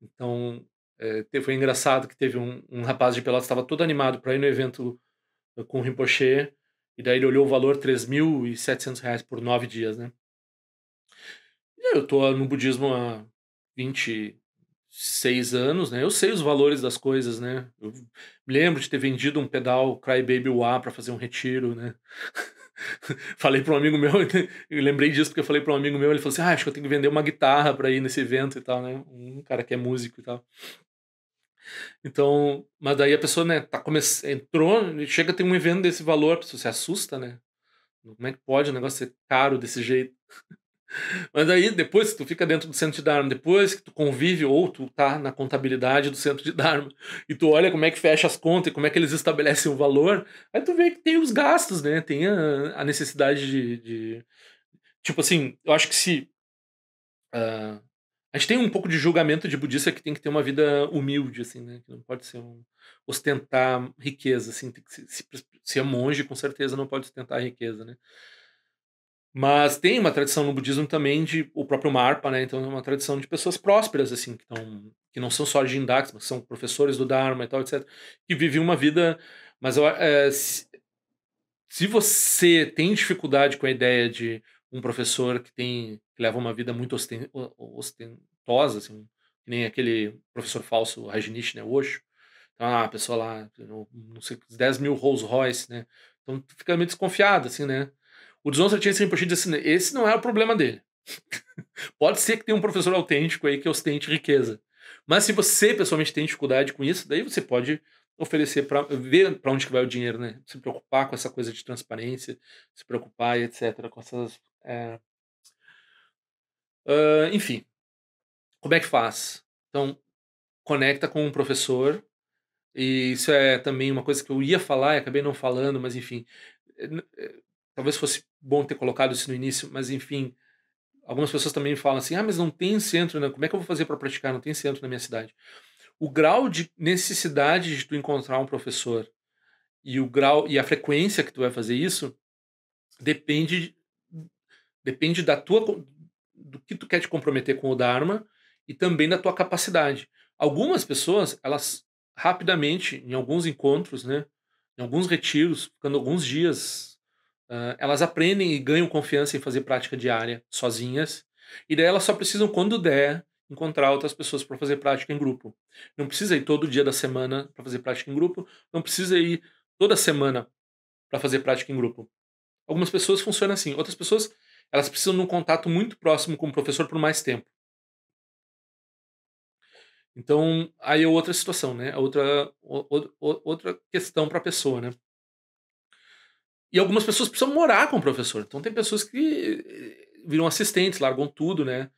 Então, é, foi engraçado que teve um, um rapaz de Pelotas estava todo animado para ir no evento com o Rinpoche e daí ele olhou o valor, 3.700 reais por nove dias, né? E eu tô no budismo há 26 anos, né? Eu sei os valores das coisas, né? Eu me lembro de ter vendido um pedal Crybaby Wah para fazer um retiro, né? falei para um amigo meu, eu lembrei disso porque eu falei para um amigo meu, ele falou assim: ah, acho que eu tenho que vender uma guitarra para ir nesse evento e tal, né? Um cara que é músico e tal. Então, mas daí a pessoa, né, tá come... entrou, chega a ter um evento desse valor, a pessoa se assusta, né? Como é que pode o um negócio ser caro desse jeito? Mas aí, depois que tu fica dentro do centro de Dharma, depois que tu convive ou tu tá na contabilidade do centro de Dharma e tu olha como é que fecha as contas e como é que eles estabelecem o valor, aí tu vê que tem os gastos, né? Tem a, a necessidade de, de, Tipo assim, eu acho que se. Uh, a gente tem um pouco de julgamento de budista que tem que ter uma vida humilde, assim, né? Que não pode ser um, ostentar riqueza, assim. se, se, se é monge, com certeza não pode ostentar riqueza, né? Mas tem uma tradição no budismo também de o próprio Marpa, né? Então é uma tradição de pessoas prósperas assim, que, tão, que não são só jindaks, mas são professores do dharma e tal, etc, que vivem uma vida, mas é, se, se, você tem dificuldade com a ideia de um professor que tem que leva uma vida muito osten, ostentosa, assim, que nem aquele professor falso Rajnish, né, Osho. Então, ah, a pessoa lá, não sei, 10 mil Rolls Royce, né? Então fica meio desconfiado, assim, né? O Dzon tinha Rinpoche disse assim, né, esse não é o problema dele. Pode ser que tenha um professor autêntico aí que ostente riqueza. Mas se você pessoalmente tem dificuldade com isso, daí você pode oferecer para ver para onde que vai o dinheiro, né? Se preocupar com essa coisa de transparência, se preocupar, etc, com essas é. Uh, enfim, como é que faz? Então, conecta com um professor, e isso é também uma coisa que eu ia falar e acabei não falando, mas enfim, eh, eh, talvez fosse bom ter colocado isso no início, mas enfim, algumas pessoas também me falam assim: ah, mas não tem centro, né? como é que eu vou fazer para praticar? Não tem centro na minha cidade. O grau de necessidade de tu encontrar um professor e o grau e a frequência que tu vai fazer isso depende Depende da tua do que tu quer te comprometer com o Dharma e também da tua capacidade. Algumas pessoas, elas rapidamente, em alguns encontros, né, em alguns retiros, ficando alguns dias, uh, elas aprendem e ganham confiança em fazer prática diária sozinhas. E daí elas só precisam, quando der, encontrar outras pessoas para fazer prática em grupo. Não precisa ir todo dia da semana para fazer prática em grupo, não precisa ir toda semana para fazer prática em grupo. Algumas pessoas funcionam assim, outras pessoas elas precisam de um contato muito próximo com o professor por mais tempo. Então, aí é outra situação, né? É outra, outra, questão para a pessoa, né? E algumas pessoas precisam morar com o professor. Então, tem pessoas que eh, viram assistentes, largam tudo, né?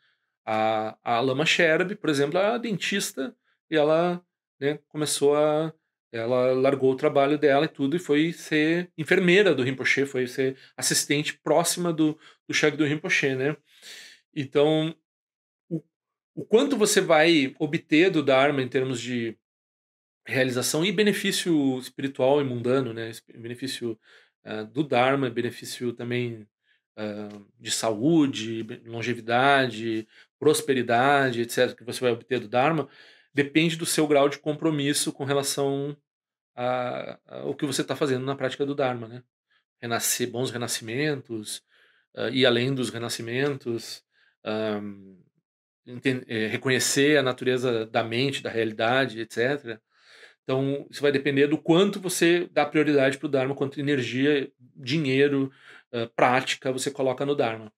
A, a Lama Sherb, por exemplo, é dentista e ela né, começou a. Ela largou o trabalho dela e tudo e foi ser enfermeira do Rinpoche, foi ser assistente próxima do, do Shagdo Rinpoche, né? Então, o, o quanto você vai obter do Dharma em termos de realização e benefício espiritual e mundano, né? Benefício uh, do Dharma, benefício também uh, de saúde, longevidade, prosperidade, etc., que você vai obter do Dharma, depende do seu grau de compromisso com relação a, a, ao que você está fazendo na prática do Dharma, né? Renascer, bons renascimentos, uh, ir além dos renascimentos, um, ah, eh, reconhecer a natureza da mente, da realidade, etc. Então, isso vai depender do quanto você dá prioridade para o Dharma, quanto energia, dinheiro, uh, prática você coloca no Dharma.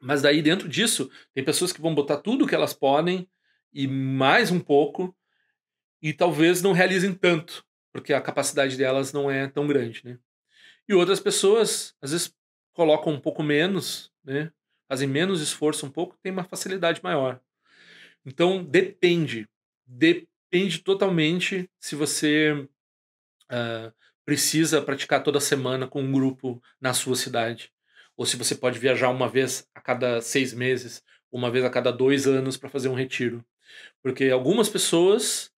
Mas daí, dentro disso, tem pessoas que vão botar tudo que elas podem e mais um pouco, e talvez não realizem tanto, porque a capacidade delas não é tão grande, né? E outras pessoas, às vezes, colocam um pouco menos, né? fazem menos esforço um pouco, tem uma facilidade maior. Então depende, depende totalmente se você uh, precisa praticar toda semana com um grupo na sua cidade, ou se você pode viajar uma vez a cada seis meses, uma vez a cada dois anos para fazer um retiro, porque algumas pessoas,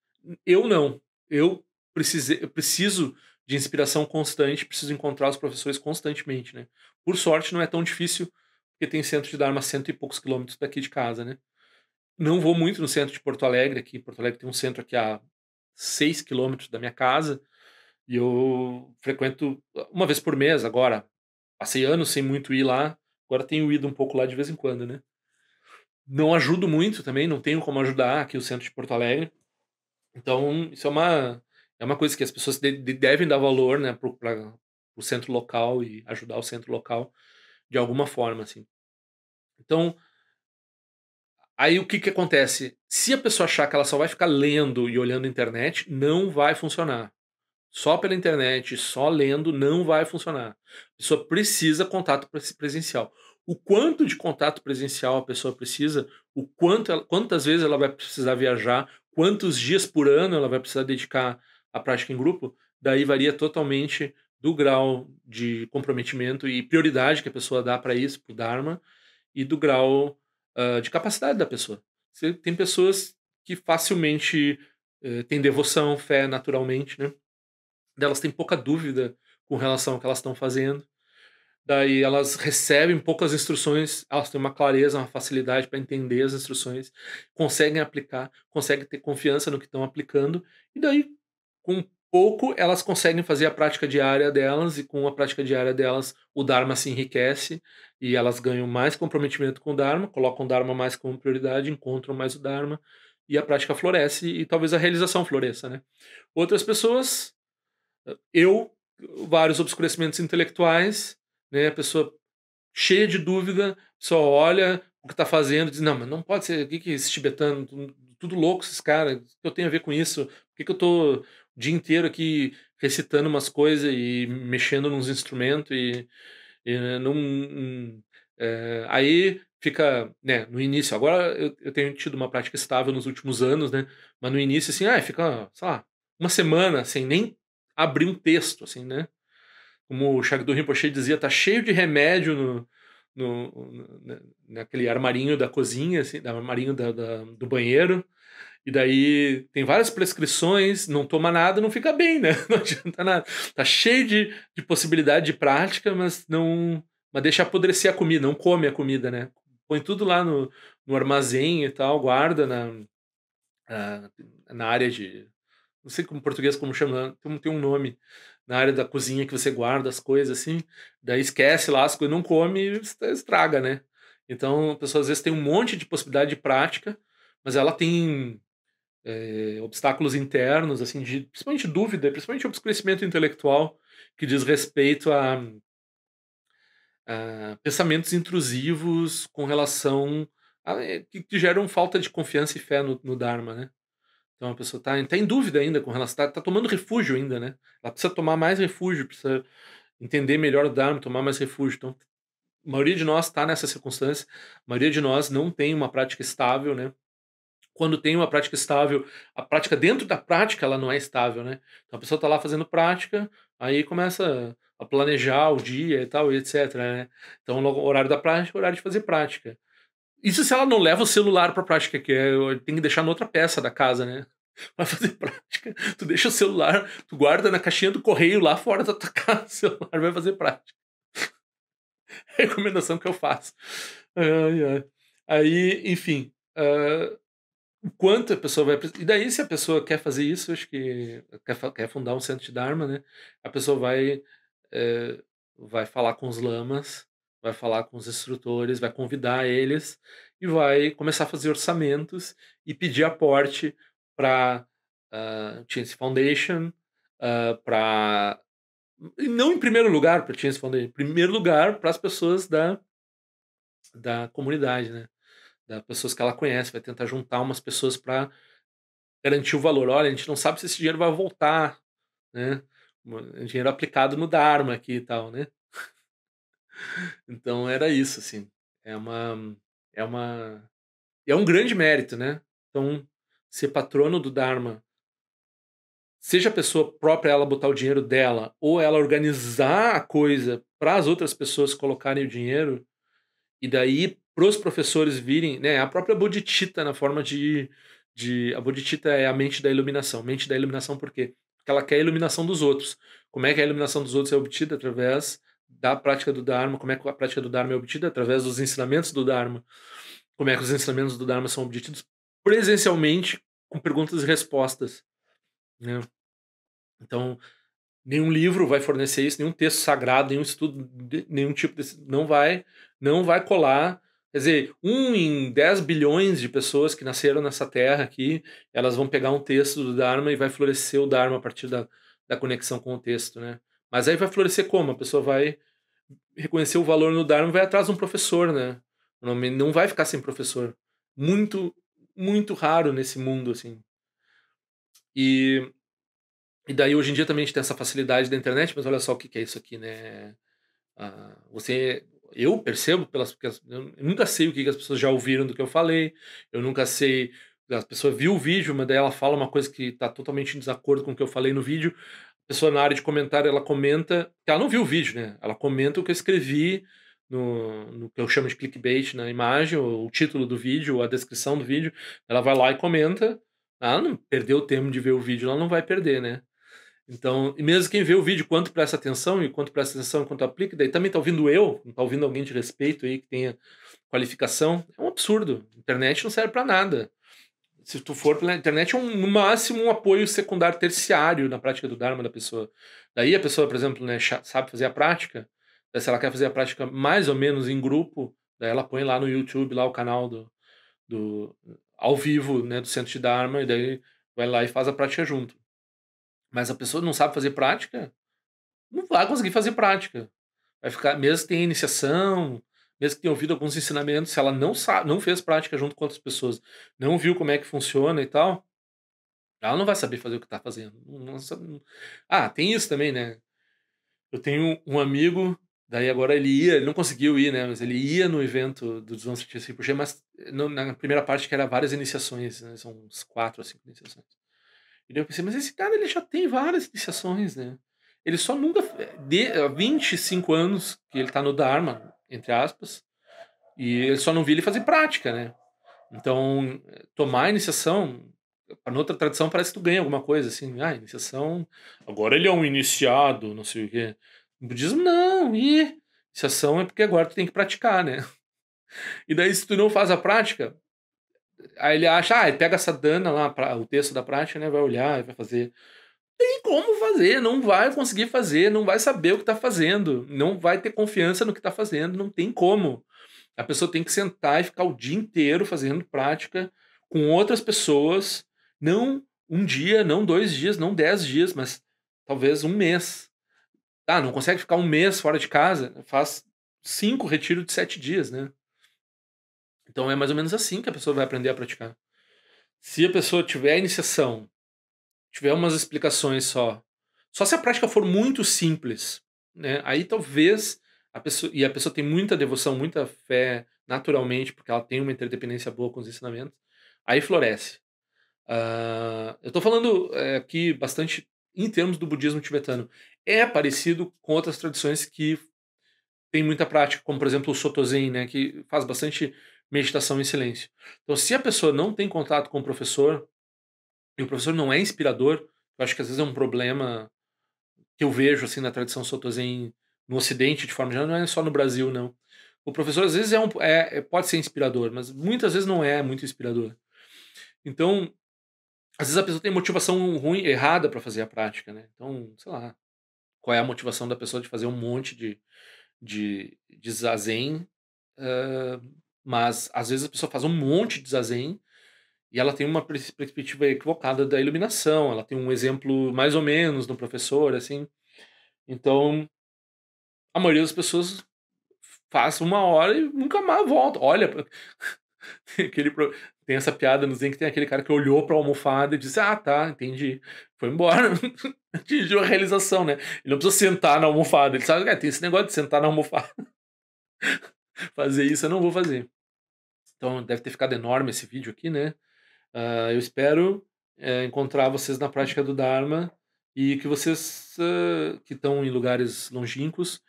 eu não, eu, precisei, eu preciso de inspiração constante, preciso encontrar os professores constantemente, né? Por sorte, não é tão difícil, porque tem centro de Dharma cento e poucos quilômetros daqui de casa, né? Não vou muito no centro de Porto Alegre, aqui. Porto Alegre tem um centro aqui a seis quilômetros da minha casa. E eu frequento uma vez por mês agora. Passei anos sem muito ir lá. Agora tenho ido um pouco lá de vez em quando, né? Não ajudo muito também, não tenho como ajudar aqui o centro de Porto Alegre. Então, isso é uma, é uma coisa que as pessoas de, de, devem dar valor, né, para o centro local e ajudar o centro local de alguma forma, assim. Então, aí o que que acontece? Se a pessoa achar que ela só vai ficar lendo e olhando a internet, não vai funcionar. Só pela internet, só lendo, não vai funcionar. A pessoa precisa contato presencial. O quanto de contato presencial a pessoa precisa, o quanto ela, quantas vezes ela vai precisar viajar, quantos dias por ano ela vai precisar dedicar à prática em grupo, daí varia totalmente do grau de comprometimento e prioridade que a pessoa dá para isso, para o Dharma, e do grau uh, de capacidade da pessoa. Você tem pessoas que facilmente uh, têm devoção, fé naturalmente, né? Delas têm pouca dúvida com relação ao que elas estão fazendo. Daí elas recebem poucas instruções, elas têm uma clareza, uma facilidade para entender as instruções, conseguem aplicar, conseguem ter confiança no que estão aplicando, e daí, com pouco elas conseguem fazer a prática diária delas e com a prática diária delas o Dharma se enriquece e elas ganham mais comprometimento com o Dharma, colocam o Dharma mais como prioridade, encontram mais o Dharma e a prática floresce e talvez a realização floresça, né? Outras pessoas, eu, vários obscurecimentos intelectuais, né? A pessoa cheia de dúvida, só olha o que está fazendo, diz não, mas não pode ser, o que que é esse tibetano, tudo louco esses caras, o que eu tenho a ver com isso? o que, que eu tô dia inteiro aqui recitando umas coisas e mexendo nos instrumentos e, e não né, é, aí fica né no início agora eu, eu tenho tido uma prática estável nos últimos anos né mas no início assim ah fica sei lá uma semana sem assim, nem abrir um texto assim né como o Shagdu Rinpoche dizia tá cheio de remédio no, no, no né, naquele armarinho da cozinha assim armarinho da, da do banheiro e daí tem várias prescrições, não toma nada, não fica bem, né? Não adianta nada. Tá cheio de, de possibilidade de prática, mas não. Mas deixa apodrecer a comida, não come a comida, né? Põe tudo lá no, no armazém e tal, guarda na, na, ah, na área de. Não sei como em português como chama, tem, tem um nome na área da cozinha que você guarda as coisas assim, daí esquece lá as coisas, não come estraga, né? Então a pessoa às vezes tem um monte de possibilidade de prática, mas ela tem é, obstáculos internos, assim, de, principalmente dúvida, principalmente obscurecimento intelectual que diz respeito a, a pensamentos intrusivos com relação a, eh, que, que, geram falta de confiança e fé no, no Dharma, né? Então a pessoa está tá em dúvida ainda com relação, está tá tomando refúgio ainda, né? Ela precisa tomar mais refúgio, precisa entender melhor o Dharma, tomar mais refúgio. Então, a maioria de nós está nessa circunstância, a maioria de nós não tem uma prática estável, né? quando tem uma prática estável, a prática dentro da prática ela não é estável, né? Então a pessoa está lá fazendo prática, aí começa a planejar o dia e tal, e etc. Né? Então o horário da prática, horário de fazer prática. Isso se ela não leva o celular para prática, que é, tem que deixar outra peça da casa, né? Vai fazer prática, tu deixa o celular, tu guarda na caixinha do correio lá fora da tua casa, o celular vai fazer prática. É recomendação que eu faço. Aí, enfim, Uh, o quanto a pessoa vai e daí se a pessoa quer fazer isso acho que quer, quer fundar um centro de dharma né a pessoa vai é, vai falar com os lamas vai falar com os instrutores vai convidar eles e vai começar a fazer orçamentos e pedir aporte para uh, ah, Chance Foundation uh, ah, para não em primeiro lugar para Chance Foundation em primeiro lugar para as pessoas da da comunidade né das pessoas que ela conhece, vai tentar juntar umas pessoas para garantir o valor. Olha, a gente não sabe se esse dinheiro vai voltar, né? É dinheiro aplicado no Dharma aqui e tal, né? então era isso, assim. É uma. É uma. É um grande mérito, né? Então, ser patrono do Dharma, seja a pessoa própria ela botar o dinheiro dela, ou ela organizar a coisa para as outras pessoas colocarem o dinheiro, e daí para os professores virem, né? A própria bodhicitta na forma de, de a bodhicitta é a mente da iluminação. Mente da iluminação por quê? Porque ela quer a iluminação dos outros. Como é que a iluminação dos outros é obtida através da prática do Dharma? Como é que a prática do Dharma é obtida através dos ensinamentos do Dharma? Como é que os ensinamentos do Dharma são obtidos presencialmente com perguntas e respostas, né? Então, nenhum livro vai fornecer isso, nenhum texto sagrado, nenhum estudo, nenhum tipo desse não vai, não vai colar Quer dizer, um em 10 bilhões de pessoas que nasceram nessa terra aqui, elas vão pegar um texto do Dharma e vai florescer o Dharma a partir da, da conexão com o texto, né? Mas aí vai florescer como? A pessoa vai reconhecer o valor no Dharma vai atrás de um professor, né? Não vai ficar sem professor. Muito, muito raro nesse mundo, assim. E, e daí hoje em dia também a gente tem essa facilidade da internet, mas olha só o que, que é isso aqui, né? Ah, você eu percebo pelas porque eu nunca sei o que as pessoas já ouviram do que eu falei, eu nunca sei a pessoa viu o vídeo, mas daí ela fala uma coisa que está totalmente em desacordo com o que eu falei no vídeo. A pessoa na área de comentário, ela comenta, que ela não viu o vídeo, né? Ela comenta o que eu escrevi no, no que eu chamo de clickbait na imagem, o, o título do vídeo, a descrição do vídeo. Ela vai lá e comenta. Ela ah, não perdeu o tempo de ver o vídeo, ela não vai perder, né? Então, e mesmo quem vê o vídeo, quanto presta atenção e quanto presta atenção e quanto aplica, daí também tá ouvindo eu, não tá ouvindo alguém de respeito aí que tenha qualificação. É um absurdo. Internet não serve para nada. Se tu for pela internet, é um, no máximo um apoio secundário, terciário na prática do Dharma da pessoa. Daí a pessoa, por exemplo, né, sabe fazer a prática, daí se ela quer fazer a prática mais ou menos em grupo, daí ela põe lá no YouTube, lá o canal do, do ao vivo né, do centro de Dharma, e daí vai lá e faz a prática junto. Mas a pessoa não sabe fazer prática, não vai conseguir fazer prática. Vai ficar, mesmo que tenha iniciação, mesmo que tenha ouvido alguns ensinamentos, se ela não sabe, não fez prática junto com outras pessoas, não viu como é que funciona e tal, ela não vai saber fazer o que está fazendo. Não sabe... Ah, tem isso também, né? Eu tenho um amigo, daí agora ele ia, ele não conseguiu ir, né? Mas ele ia no evento do Desvão Científico G, mas eh, na primeira parte que era várias iniciações, né? São uns quatro, cinco iniciações. E daí eu pensei, mas esse cara ele já tem várias iniciações, né? Ele só nunca. De, há 25 anos que ele tá no Dharma, entre aspas, e ele só não viu ele fazer prática, né? Então, tomar a iniciação, para outra tradição parece que tu ganha alguma coisa, assim, ah, iniciação, agora ele é um iniciado, não sei o quê. No budismo, não, e iniciação é porque agora tu tem que praticar, né? E daí, se tu não faz a prática, Aí ele acha, ah, ele pega essa dana lá, pra, o texto da prática, né? Vai olhar e vai fazer. Tem como fazer, não vai conseguir fazer, não vai saber o que está fazendo, não vai ter confiança no que está fazendo, não tem como. A pessoa tem que sentar e ficar o dia inteiro fazendo prática com outras pessoas, não um dia, não dois dias, não dez dias, mas talvez um mês. Ah, não consegue ficar um mês fora de casa? Faz cinco retiros de sete dias, né? Então é mais ou menos assim que a pessoa vai aprender a praticar. Se a pessoa tiver iniciação, tiver umas explicações só, só se a prática for muito simples, né? Aí talvez a pessoa e a pessoa tem muita devoção, muita fé naturalmente, porque ela tem uma interdependência boa com os ensinamentos, aí floresce. Uh, eu estou falando é, aqui bastante em termos do budismo tibetano. É parecido com outras tradições que tem muita prática, como por exemplo o Sotozen, né, que faz bastante meditação em silêncio. Então, se a pessoa não tem contato com o professor, e o professor não é inspirador, eu acho que às vezes é um problema que eu vejo assim na tradição sotozen no Ocidente de forma geral, não é só no Brasil não. O professor às vezes é um é, é, pode ser inspirador, mas muitas vezes não é muito inspirador. Então, às vezes a pessoa tem motivação ruim, errada para fazer a prática, né? Então, sei lá, qual é a motivação da pessoa de fazer um monte de de, de zazen uh, mas às vezes a pessoa faz um monte de zazen e ela tem uma perspectiva equivocada da iluminação, ela tem um exemplo mais ou menos no professor, assim. Então, a maioria das pessoas faz uma hora e nunca mais volta. Olha, tem, aquele, tem essa piada no Zen que tem aquele cara que olhou para a almofada e disse: Ah, tá, entendi. Foi embora. Atingiu a realização, né? Ele não precisa sentar na almofada. Ele sabe, ah, tem esse negócio de sentar na almofada. fazer isso eu não vou fazer. Então deve ter ficado enorme esse vídeo aqui, né? Uh, eu espero é, encontrar vocês na prática do Dharma e que vocês uh, que estão em lugares longínquos,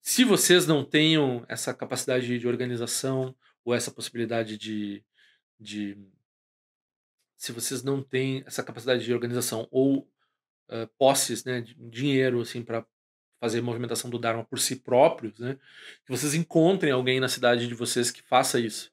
se vocês não tenham essa capacidade de organização ou essa possibilidade de, de se vocês não têm essa capacidade de organização ou uh, posses, né, dinheiro assim para fazer movimentação do Dharma por si próprios, né, que vocês encontrem alguém na cidade de vocês que faça isso.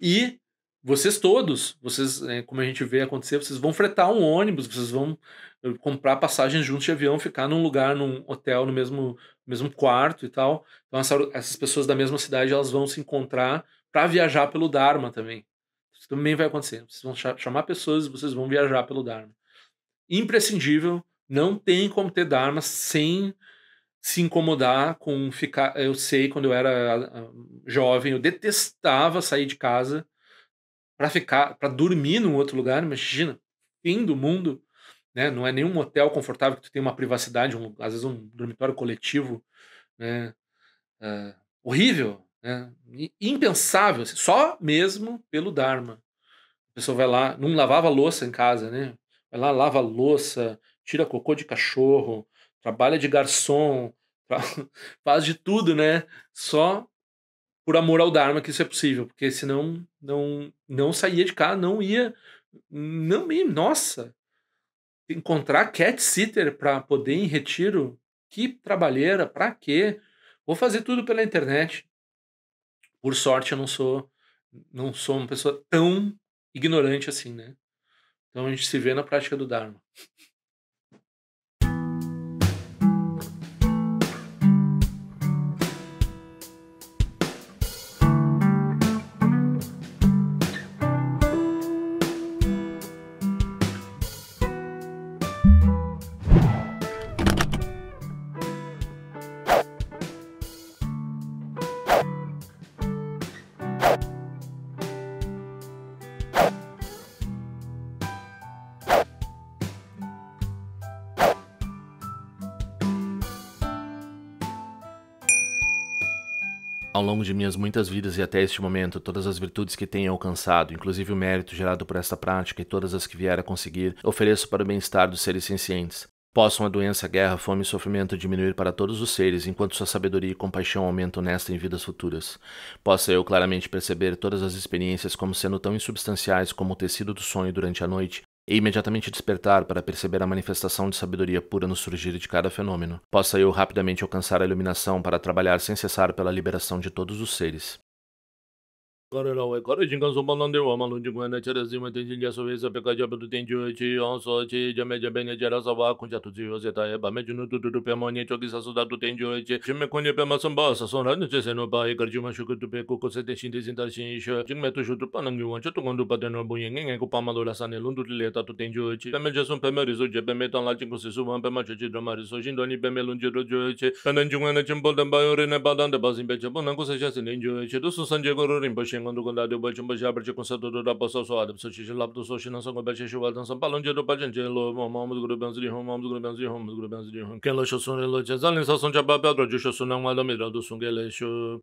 E vocês todos, vocês, é, como a gente vê acontecer, vocês vão fretar um ônibus, vocês vão eh, comprar passagens juntos de avião, ficar num lugar, num hotel, no mesmo, mesmo quarto e tal. Então essa, essas pessoas da mesma cidade, elas vão se encontrar para viajar pelo Dharma também. Isso também vai acontecer. Vocês vão chamar pessoas e vocês vão viajar pelo Dharma. Imprescindível, não tem como ter Dharma sem se incomodar com ficar. Eu sei, quando eu era ah, jovem, eu detestava sair de casa para ficar, para dormir num outro lugar. Imagina, fim do mundo, né? Não é nenhum hotel confortável que tu tem uma privacidade, um, às vezes um dormitório coletivo, né? Uh, horrível, né? Impensável, assim, só mesmo pelo Dharma. A pessoa vai lá, não lavava louça em casa, né? Vai lá, lava louça, tira cocô de cachorro, trabalha de garçom, faz de tudo, né? Só por amor ao Dharma que isso é possível, porque senão não não saía de casa, não ia, não ia, nossa, encontrar cat sitter para poder ir em retiro, que trabalheira, para quê? Vou fazer tudo pela internet. Por sorte eu não sou não sou uma pessoa tão ignorante assim, né? Então a gente se vê na prática do Dharma. Ao longo de minhas muitas vidas e até este momento, todas as virtudes que tenho alcançado, inclusive o mérito gerado por esta prática e todas as que vier a conseguir, ofereço para o bem-estar dos seres sencientes. Possam a doença, a guerra, a fome e sofrimento diminuir para todos os seres, enquanto sua sabedoria e compaixão aumentam nesta em vidas futuras. Possa eu claramente perceber todas as experiências como sendo tão insubstanciais como o tecido do sonho durante a noite, e imediatamente despertar para perceber a manifestação de sabedoria pura no surgir de cada fenômeno, possa eu rapidamente alcançar a iluminação para trabalhar sem cessar pela liberação de todos os seres. 거래라고에 거래 진간 소반난데 와만은 지금 안에 차려지면 된진 야소에서 백까지 잡도 된지 어서 제 점에 점에 내려서 봐 혼자 두지 요새다에 밤에 주는 두두두 페모니 저기 사소다 두 된지 이제 김에 권에 페마선 봐 사소는 이제 세노 바에 거주마 슈크도 배고 고세 대신 대신다신 이셔 지금 매도 슈도 빠는 게 원초 또 건도 빠더노 보이엥 이거 빠마도 라산에 논두들레다 또 된지 이제 담에 저선 페마 리소제 담에 단락이 고세 수반 페마 저지 드라마 리소진 돈이 페마 논지로 저제 단은 중간에 점볼던 바요레네 바단데 바진 배접은 고세 자세 된지 이제 두선제 거로림 o Gunda de Bajumba Jabra de do da Passa Soada, Passa Xixi Lapto Sochi o Gobe Xixi Wadan San Palan de Dopa Gente Lo Mamamos do Benzo de Hum Mamamos Guru Benzo de Hum Guru Benzo de Hum Ken Lo Shosun Lo Chazan só de Abba Pedro de Shosun Não Adam Hidra do Sungele Shu